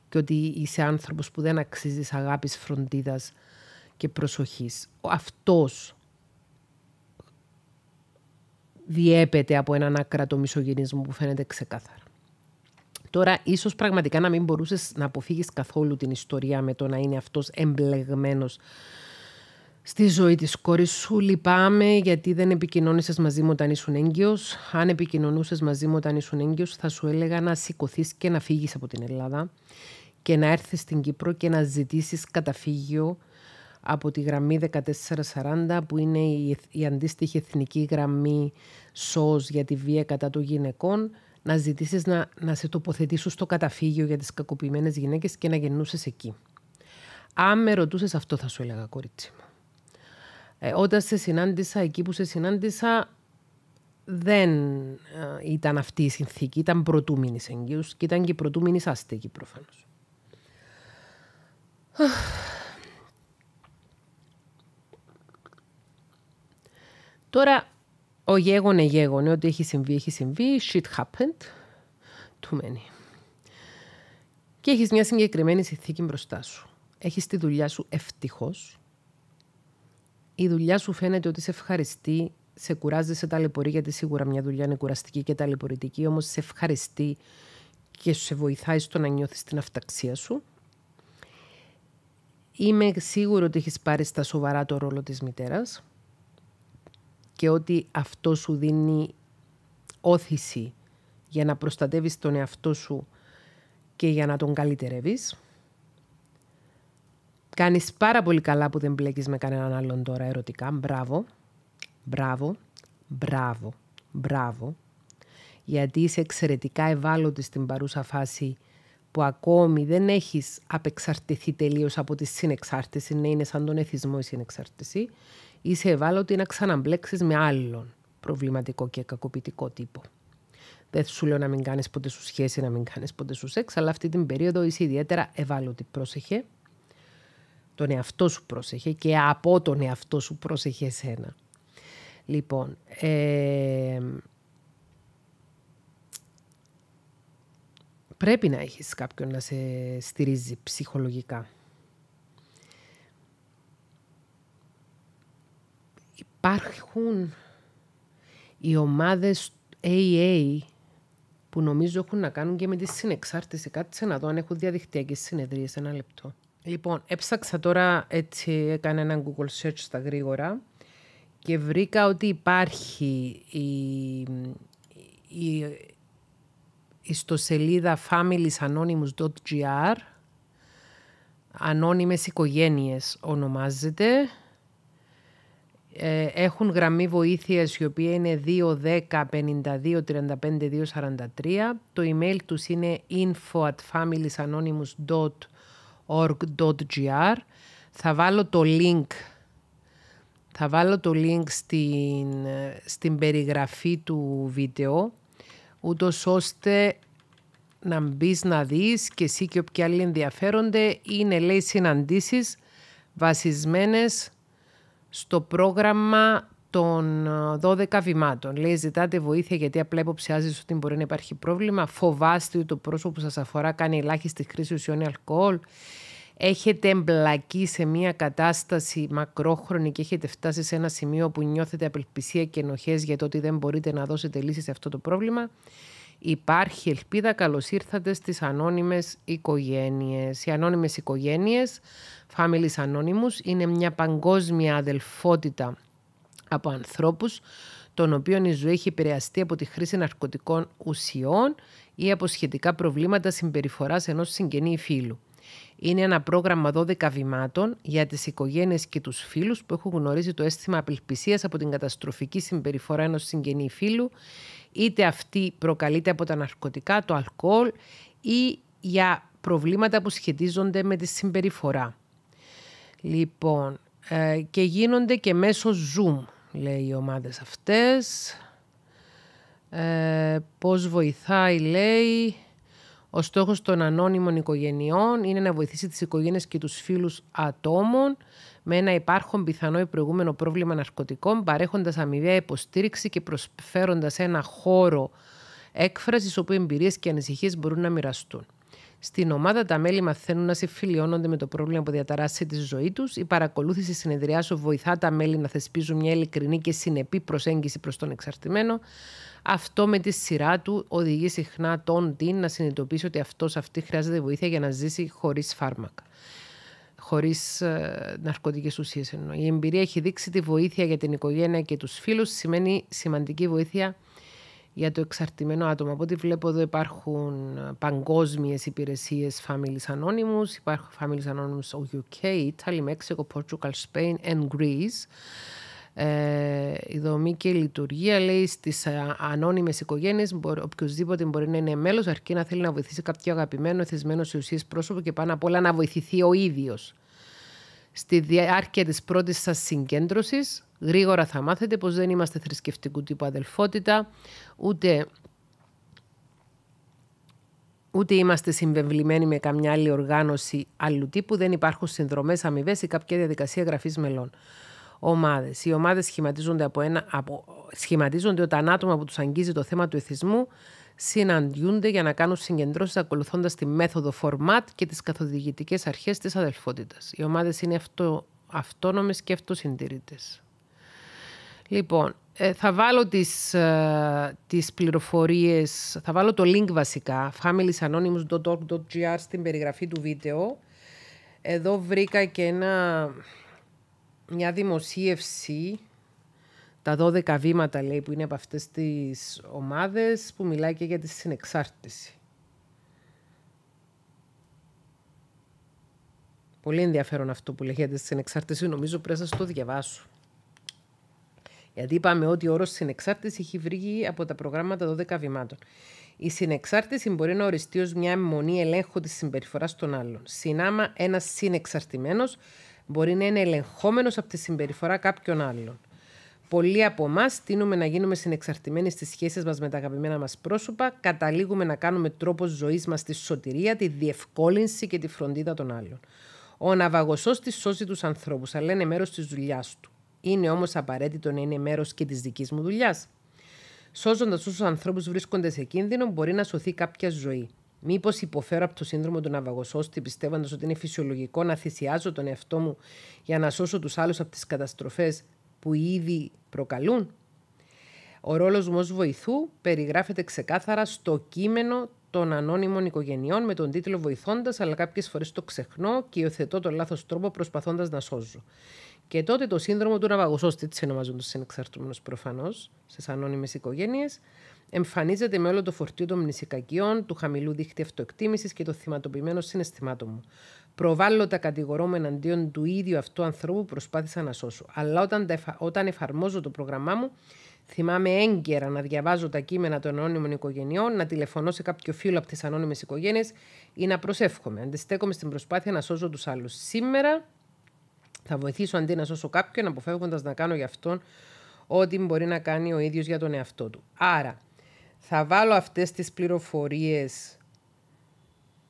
και ότι είσαι άνθρωπος που δεν αξίζεις αγάπης, φροντίδας και προσοχής. Αυτός διέπεται από έναν άκρατο μισογενισμό που φαίνεται ξεκάθαρα. Τώρα, ίσως πραγματικά να μην μπορούσες να αποφύγεις καθόλου την ιστορία με το να είναι αυτός εμπλεγμένος στη ζωή της κόρης σου. Λυπάμαι γιατί δεν επικοινώνησες μαζί μου όταν ήσουν έγκυος. Αν επικοινωνούσες μαζί μου όταν ήσουν έγκυος, θα σου έλεγα να σηκωθείς και να φύγεις από την Ελλάδα και να έρθεις στην Κύπρο και να ζητήσεις καταφύγιο από τη γραμμή 1440 που είναι η αντίστοιχη εθνική γραμμή ΣΟΣ για τη βία κατά των γυναικών να ζητήσεις να, να σε τοποθετήσουν στο καταφύγιο για τις κακοποιημένες γυναίκες και να γεννούσες εκεί. Αν με ρωτούσες αυτό θα σου έλεγα κορίτσι μου. Ε, όταν σε συνάντησα εκεί που σε συνάντησα δεν ε, ήταν αυτή η συνθήκη, ήταν μηνης εγγύους και ήταν και πρωτούμινης άστεγη προφανώς. Τώρα ο γέγονε γέγονε, ότι έχει συμβεί, έχει συμβεί, shit happened, too many. Και έχεις μια συγκεκριμένη συνθήκη μπροστά σου. Έχεις τη δουλειά σου ευτυχώς. Η δουλειά σου φαίνεται ότι σε ευχαριστεί, σε κουράζει, σε ταλαιπωρεί, γιατί σίγουρα μια δουλειά είναι κουραστική και ταλαιπωρητική, όμως σε ευχαριστεί και σε βοηθάει στο να νιώθεις την αυταξία σου. Είμαι σίγουρο ότι έχεις πάρει στα σοβαρά το ρόλο της μητέρας, και ότι αυτό σου δίνει όθηση για να προστατεύεις τον εαυτό σου και για να τον καλυτερεύεις. Κάνεις πάρα πολύ καλά που δεν μπλέκεις με κανέναν άλλον τώρα ερωτικά. Μπράβο, μπράβο, μπράβο, μπράβο. Γιατί είσαι εξαιρετικά ευάλωτη στην παρούσα φάση που ακόμη δεν έχεις απεξαρτηθεί τελείως από τη συνεξάρτηση. Ναι, είναι σαν τον εθισμό η συνεξάρτηση είσαι ευάλωτη να ξαναμπλέξεις με άλλον προβληματικό και κακοποιητικό τύπο. Δεν σου λέω να μην κάνεις ποτέ σου σχέση, να μην κάνεις ποτέ σου σεξ, αλλά αυτή την περίοδο είσαι ιδιαίτερα ευάλωτη. Πρόσεχε. Τον εαυτό σου πρόσεχε και από τον εαυτό σου πρόσεχε εσένα. Λοιπόν, ε, πρέπει να έχεις κάποιον να σε στηρίζει ψυχολογικά. υπάρχουν οι ομάδες AA που νομίζω έχουν να κάνουν και με τη συνεξάρτηση. Κάτσε να δω αν έχουν διαδικτυακές συνεδρίες. Ένα λεπτό. Λοιπόν, έψαξα τώρα, έτσι έκανα ένα Google search στα γρήγορα και βρήκα ότι υπάρχει η, η, η ιστοσελίδα familiesanonymous.gr Ανώνυμες οικογένειες ονομάζεται ε, έχουν γραμμή βοήθειας η οποία είναι 2, 10, 52, 35, 243. Το email τους είναι info at familiesanonymous.org.gr. Θα βάλω το link θα βάλω το link στην, στην περιγραφή του βίντεο, ούτως ώστε να μπεις να δεις και εσύ και όποιοι άλλοι ενδιαφέρονται. Είναι, λέει, συναντήσεις βασισμένες στο πρόγραμμα των 12 ε, βημάτων. Λέει, ζητάτε βοήθεια γιατί απλά υποψιάζεις ότι μπορεί να υπάρχει πρόβλημα. Φοβάστε ότι το πρόσωπο που σας αφορά κάνει ελάχιστη χρήση ουσιών αλκοόλ. Έχετε εμπλακεί σε μια κατάσταση μακρόχρονη και έχετε φτάσει σε ένα σημείο που νιώθετε απελπισία και ενοχές για το ότι δεν μπορείτε να δώσετε λύση σε αυτό το πρόβλημα υπάρχει ελπίδα. Καλώς ήρθατες στις ανώνυμες οικογένειες. Οι ανώνυμες οικογένειες, Families Anonymous, είναι μια παγκόσμια αδελφότητα από ανθρώπους τον οποίων η ζωή έχει επηρεαστεί από τη χρήση ναρκωτικών ουσιών ή από σχετικά προβλήματα συμπεριφοράς ενός συγγενή ή φίλου. Είναι ένα πρόγραμμα 12 βημάτων για τις οικογένειες και τους φίλους που έχουν γνωρίσει το αίσθημα απελπισίας από την καταστροφική συμπεριφορά ενός συγγενή φίλου είτε αυτή προκαλείται από τα ναρκωτικά, το αλκοόλ ή για προβλήματα που σχετίζονται με τη συμπεριφορά. Λοιπόν, ε, και γίνονται και μέσω Zoom, λέει οι ομάδες αυτές. Ε, πώς βοηθάει, λέει... Ο στόχος των ανώνυμων οικογενειών είναι να βοηθήσει τις οικογένειες και τους φίλους ατόμων με ένα υπάρχον πιθανό ή προηγούμενο πρόβλημα ναρκωτικών, παρέχοντας αμοιβαία υποστήριξη και προσφέροντας ένα χώρο έκφρασης όπου εμπειρίες και ανησυχίες μπορούν να μοιραστούν. Στην ομάδα τα μέλη μαθαίνουν να συμφιλιώνονται με το πρόβλημα που διαταράσσει τη ζωή τους. Η παρακολούθηση συνεδριάσεων βοηθά τα μέλη να θεσπίζουν μια ειλικρινή και συνεπή προσέγγιση προς τον εξαρτημένο. Αυτό με τη σειρά του οδηγεί συχνά τον Τιν να συνειδητοποιήσει ότι αυτός αυτή χρειάζεται βοήθεια για να ζήσει χωρίς φάρμακα χωρίς ε, ναρκωτικές ουσίες. Η εμπειρία έχει δείξει τη βοήθεια για την οικογένεια και τους φίλους, σημαίνει σημαντική βοήθεια για το εξαρτημένο άτομο. Από ό,τι βλέπω εδώ υπάρχουν παγκόσμιες υπηρεσίες Families Anonymous, υπάρχουν Families Anonymous UK, Italy, Mexico, Portugal, Spain and Greece ε, η δομή και η λειτουργία λέει στις ε, ανώνυμες οικογένειες οποιοδήποτε μπορεί να είναι μέλος αρκεί να θέλει να βοηθήσει κάποιο αγαπημένο θεσμένο σε ουσίες πρόσωπο και πάνω απ' όλα να βοηθηθεί ο ίδιος. Στη διάρκεια της πρώτης σας συγκέντρωσης γρήγορα θα μάθετε πως δεν είμαστε θρησκευτικού τύπου αδελφότητα ούτε Ούτε είμαστε συμβεβλημένοι με καμιά άλλη οργάνωση άλλου τύπου, δεν υπάρχουν συνδρομές, αμοιβές ή κάποια διαδικασία γραφής μελών ομάδες. Οι ομάδες σχηματίζονται, από ένα, από, σχηματίζονται όταν άτομα που τους αγγίζει το θέμα του εθισμού συναντιούνται για να κάνουν συγκεντρώσεις ακολουθώντας τη μέθοδο format και τις καθοδηγητικές αρχές της αδελφότητας. Οι ομάδες είναι αυτο, αυτόνομες και αυτοσυντηρητές. Λοιπόν, ε, θα βάλω τις, ε, τις πληροφορίες, θα βάλω το link βασικά, familiesanonymous.org.gr στην περιγραφή του βίντεο. Εδώ βρήκα και ένα μια δημοσίευση τα 12 βήματα λέει που είναι από αυτές τις ομάδες που μιλάει και για τη συνεξάρτηση. Πολύ ενδιαφέρον αυτό που λέγεται για συνεξάρτηση. Νομίζω πρέπει να σας το διαβάσω. Γιατί είπαμε ότι ο όρος συνεξάρτηση έχει βρει από τα προγράμματα 12 βημάτων. Η συνεξάρτηση μπορεί να οριστεί ως μια μονή ελέγχου της συμπεριφοράς των άλλων. Συνάμα ένας συνεξαρτημένος μπορεί να είναι ελεγχόμενος από τη συμπεριφορά κάποιων άλλων. Πολλοί από εμάς τείνουμε να γίνουμε συνεξαρτημένοι στις σχέσεις μας με τα αγαπημένα μας πρόσωπα, καταλήγουμε να κάνουμε τρόπος ζωής μας τη σωτηρία, τη διευκόλυνση και τη φροντίδα των άλλων. Ο ναυαγωσός της σώζει τους ανθρώπους, αλλά είναι μέρος της δουλειάς του. Είναι όμως απαραίτητο να είναι μέρος και της δικής μου δουλειάς. Σώζοντας όσους ανθρώπους βρίσκονται σε κίνδυνο, μπορεί να σωθεί κάποια ζωή. Μήπως υποφέρω από το σύνδρομο του Ναυαγοσώστη, πιστεύοντας ότι είναι φυσιολογικό να θυσιάζω τον εαυτό μου για να σώσω τους άλλους από τις καταστροφές που ήδη προκαλούν. Ο ρόλος μου ως βοηθού περιγράφεται ξεκάθαρα στο κείμενο των ανώνυμων οικογενειών με τον τίτλο Βοηθώντας, αλλά κάποιες φορές το ξεχνώ και υιοθετώ τον λάθος τρόπο προσπαθώντας να σώζω. Και τότε το σύνδρομο του Ναυαγοσώστη, τι ονομάζονται τους συνεξαρτούμενου προφανώς στις ανώνυμες οικογένειες, εμφανίζεται με όλο το φορτίο των μνησικακιών, του χαμηλού δίχτυ αυτοεκτίμησης και των θυματοποιημένων συναισθημάτων μου. Προβάλλω τα κατηγορώ μου εναντίον του ίδιου αυτού ανθρώπου που προσπάθησα να σώσω. Αλλά όταν, όταν εφαρμόζω το πρόγραμμά μου, θυμάμαι έγκαιρα να διαβάζω τα κείμενα των ανώνυμων οικογενειών, να τηλεφωνώ σε κάποιο φίλο από τις ανώνυμες οικογένειες ή να προσεύχομαι. Αντιστέκομαι στην προσπάθεια να σώζω τους άλλους. Σήμερα θα βοηθήσω αντί να σώσω κάποιον, αποφεύγοντας να κάνω για αυτόν ό,τι μπορεί να κάνει ο ίδιος για τον εαυτό του. Άρα, θα βάλω αυτές τις πληροφορίες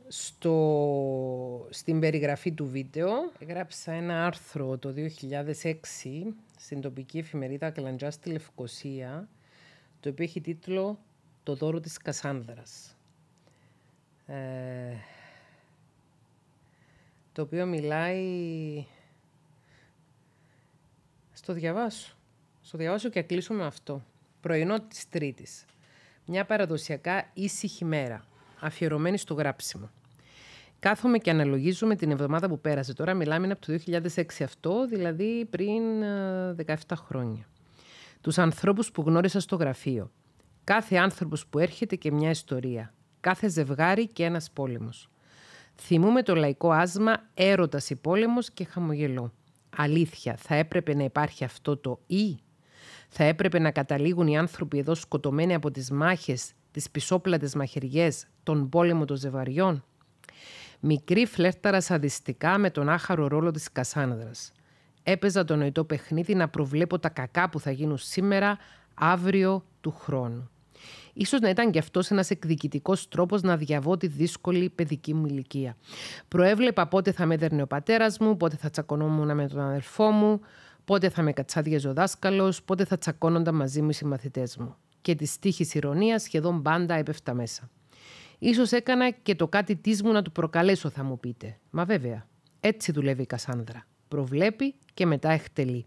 στο, στην περιγραφή του βίντεο. Έγραψα ένα άρθρο το 2006 στην τοπική εφημερίδα Κλαντζά στη Λευκοσία, το οποίο έχει τίτλο «Το δώρο της Κασάνδρας». Ε, το οποίο μιλάει... Στο διαβάσω. Στο διαβάσω και κλείσω με αυτό. Πρωινό της Τρίτης. Μια παραδοσιακά ήσυχη μέρα, αφιερωμένη στο γράψιμο. Κάθομαι και αναλογίζουμε την εβδομάδα που πέρασε. Τώρα μιλάμε από το 2006 αυτό, δηλαδή πριν 17 ε, χρόνια. Τους ανθρώπους που γνώρισα στο γραφείο. Κάθε άνθρωπος που έρχεται και μια ιστορία. Κάθε ζευγάρι και ένας πόλεμος. Θυμούμε το λαϊκό άσμα «Έρωτας ή πόλεμος» και «Χαμογελό». Αλήθεια, θα έπρεπε να υπάρχει αυτό το «ή» Θα έπρεπε να καταλήγουν οι άνθρωποι εδώ σκοτωμένοι από τις μάχες, τις πισόπλατες μαχαιριές, τον πόλεμο των ζευγαριών. Μικρή φλέρταρα σαδιστικά με τον άχαρο ρόλο της Κασάνδρας. Έπαιζα το νοητό παιχνίδι να προβλέπω τα κακά που θα γίνουν σήμερα, αύριο του χρόνου. Ίσως να ήταν και αυτός ένας εκδικητικός τρόπος να διαβώ τη δύσκολη παιδική μου ηλικία. Προέβλεπα πότε θα με ο πατέρας μου, πότε θα τσακωνόμουν με τον αδερφό μου, πότε θα με κατσάδιαζε ο δάσκαλο, πότε θα τσακώνονταν μαζί μου οι συμμαθητές μου. Και της τύχης ηρωνίας σχεδόν πάντα έπεφτα μέσα. σω έκανα και το κάτι της μου να του προκαλέσω, θα μου πείτε. Μα βέβαια, έτσι δουλεύει η Κασάνδρα. Προβλέπει και μετά εκτελεί.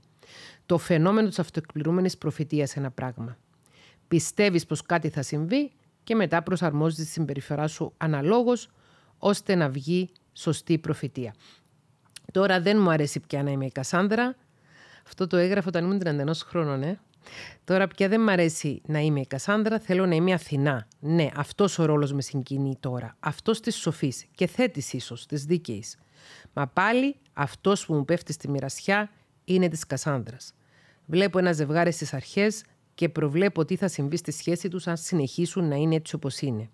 Το φαινόμενο της αυτοεκπληρούμενης προφητείας ένα πράγμα. Πιστεύεις πως κάτι θα συμβεί και μετά προσαρμόζεις τη συμπεριφορά σου αναλόγως ώστε να βγει σωστή προφητεία. Τώρα δεν μου αρέσει πια να είμαι η Κασάνδρα, αυτό το έγραφα όταν ήμουν 31 χρόνο, ε. Τώρα πια δεν μ' αρέσει να είμαι η Κασάνδρα, θέλω να είμαι Αθηνά. Ναι, αυτός ο ρόλος με συγκινεί τώρα. Αυτός της σοφής και θέτης ίσως, της δίκαιης. Μα πάλι αυτός που μου πέφτει στη μοιρασιά είναι της Κασάνδρας. Βλέπω ένα ζευγάρι στις αρχές και προβλέπω τι θα συμβεί στη σχέση τους αν συνεχίσουν να είναι έτσι όπως είναι.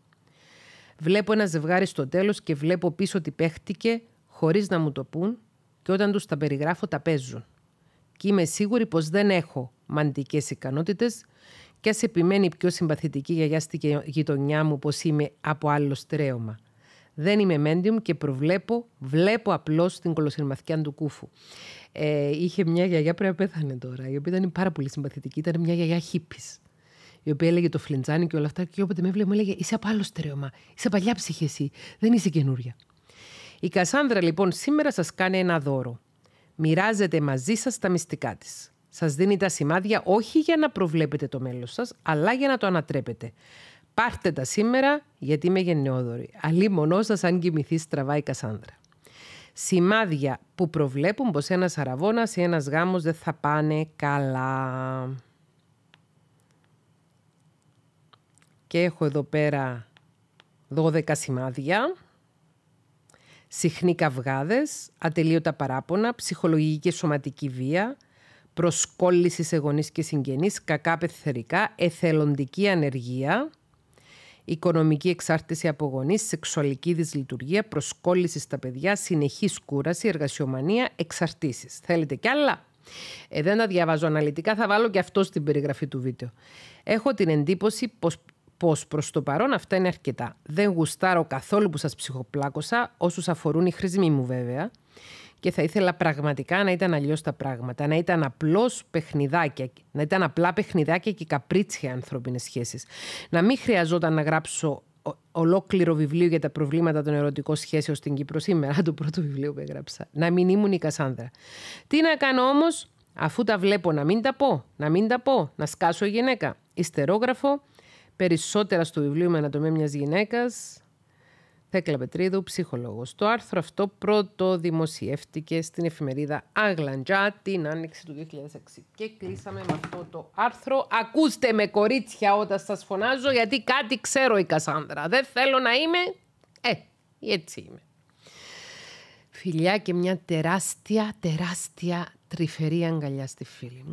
Βλέπω ένα ζευγάρι στο τέλος και βλέπω πίσω ότι παίχτηκε χωρίς να μου το πούν και όταν τους τα περιγράφω τα παίζουν και είμαι σίγουρη πως δεν έχω μαντικές ικανότητες και ας επιμένει η πιο συμπαθητική γιαγιά στη γειτονιά μου πως είμαι από άλλο στρέωμα. Δεν είμαι μέντιουμ και προβλέπω, βλέπω απλώς την κολοσυρμαθιά του κούφου. Ε, είχε μια γιαγιά, πρέπει να πέθανε τώρα, η οποία ήταν πάρα πολύ συμπαθητική, ήταν μια γιαγιά χίπης η οποία έλεγε το φλιντζάνι και όλα αυτά. Και όποτε με έβλεπε, μου έλεγε Είσαι από άλλο στρέωμα, Είσαι παλιά ψυχή εσύ. Δεν είσαι καινούρια. Η Κασάνδρα λοιπόν σήμερα σας κάνει ένα δώρο μοιράζεται μαζί σας τα μυστικά της. Σας δίνει τα σημάδια όχι για να προβλέπετε το μέλλον σας, αλλά για να το ανατρέπετε. Πάρτε τα σήμερα, γιατί είμαι γενναιόδορη. Αλλή μονός σας αν κοιμηθείς στραβά η Κασάνδρα. Σημάδια που προβλέπουν πως ένας αραβώνας ή ένας γάμος δεν θα πάνε καλά. Και έχω εδώ πέρα 12 σημάδια. Συχνή καυγάδες, ατελείωτα παράπονα, ψυχολογική και σωματική βία, προσκόλληση σε γονείς και συγγενείς, κακά πεθερικά, εθελοντική ανεργία, οικονομική εξάρτηση από γονείς, σεξουαλική δυσλειτουργία, προσκόλληση στα παιδιά, συνεχής κούραση, εργασιομανία, εξαρτήσεις. Θέλετε κι άλλα. Ε, δεν τα διαβάζω αναλυτικά, θα βάλω και αυτό στην περιγραφή του βίντεο. Έχω την εντύπωση πως Πώ προς το παρόν αυτά είναι αρκετά. Δεν γουστάρω καθόλου που σας ψυχοπλάκωσα, όσους αφορούν οι χρησμοί μου βέβαια. Και θα ήθελα πραγματικά να ήταν αλλιώς τα πράγματα, να ήταν απλώς παιχνιδάκια, να ήταν απλά παιχνιδάκια και καπρίτσια ανθρώπινες σχέσεις. Να μην χρειαζόταν να γράψω ολόκληρο βιβλίο για τα προβλήματα των ερωτικών σχέσεων στην Κύπρο σήμερα, το πρώτο βιβλίο που έγραψα. Να μην ήμουν η Κασάνδρα. Τι να κάνω όμως, αφού τα βλέπω, να μην τα πω, να μην τα πω, να σκάσω γυναίκα. Ιστερόγραφο, περισσότερα στο βιβλίο με ανατομία μιας γυναίκας, Θέκλα Πετρίδου, ψυχολόγος. Το άρθρο αυτό πρώτο δημοσιεύτηκε στην εφημερίδα Αγλαντζά την άνοιξη του 2006. Και κλείσαμε με αυτό το άρθρο. Ακούστε με κορίτσια όταν σας φωνάζω, γιατί κάτι ξέρω η Κασάνδρα. Δεν θέλω να είμαι... Ε, έτσι είμαι. Φιλιά και μια τεράστια, τεράστια τρυφερή αγκαλιά στη φίλη.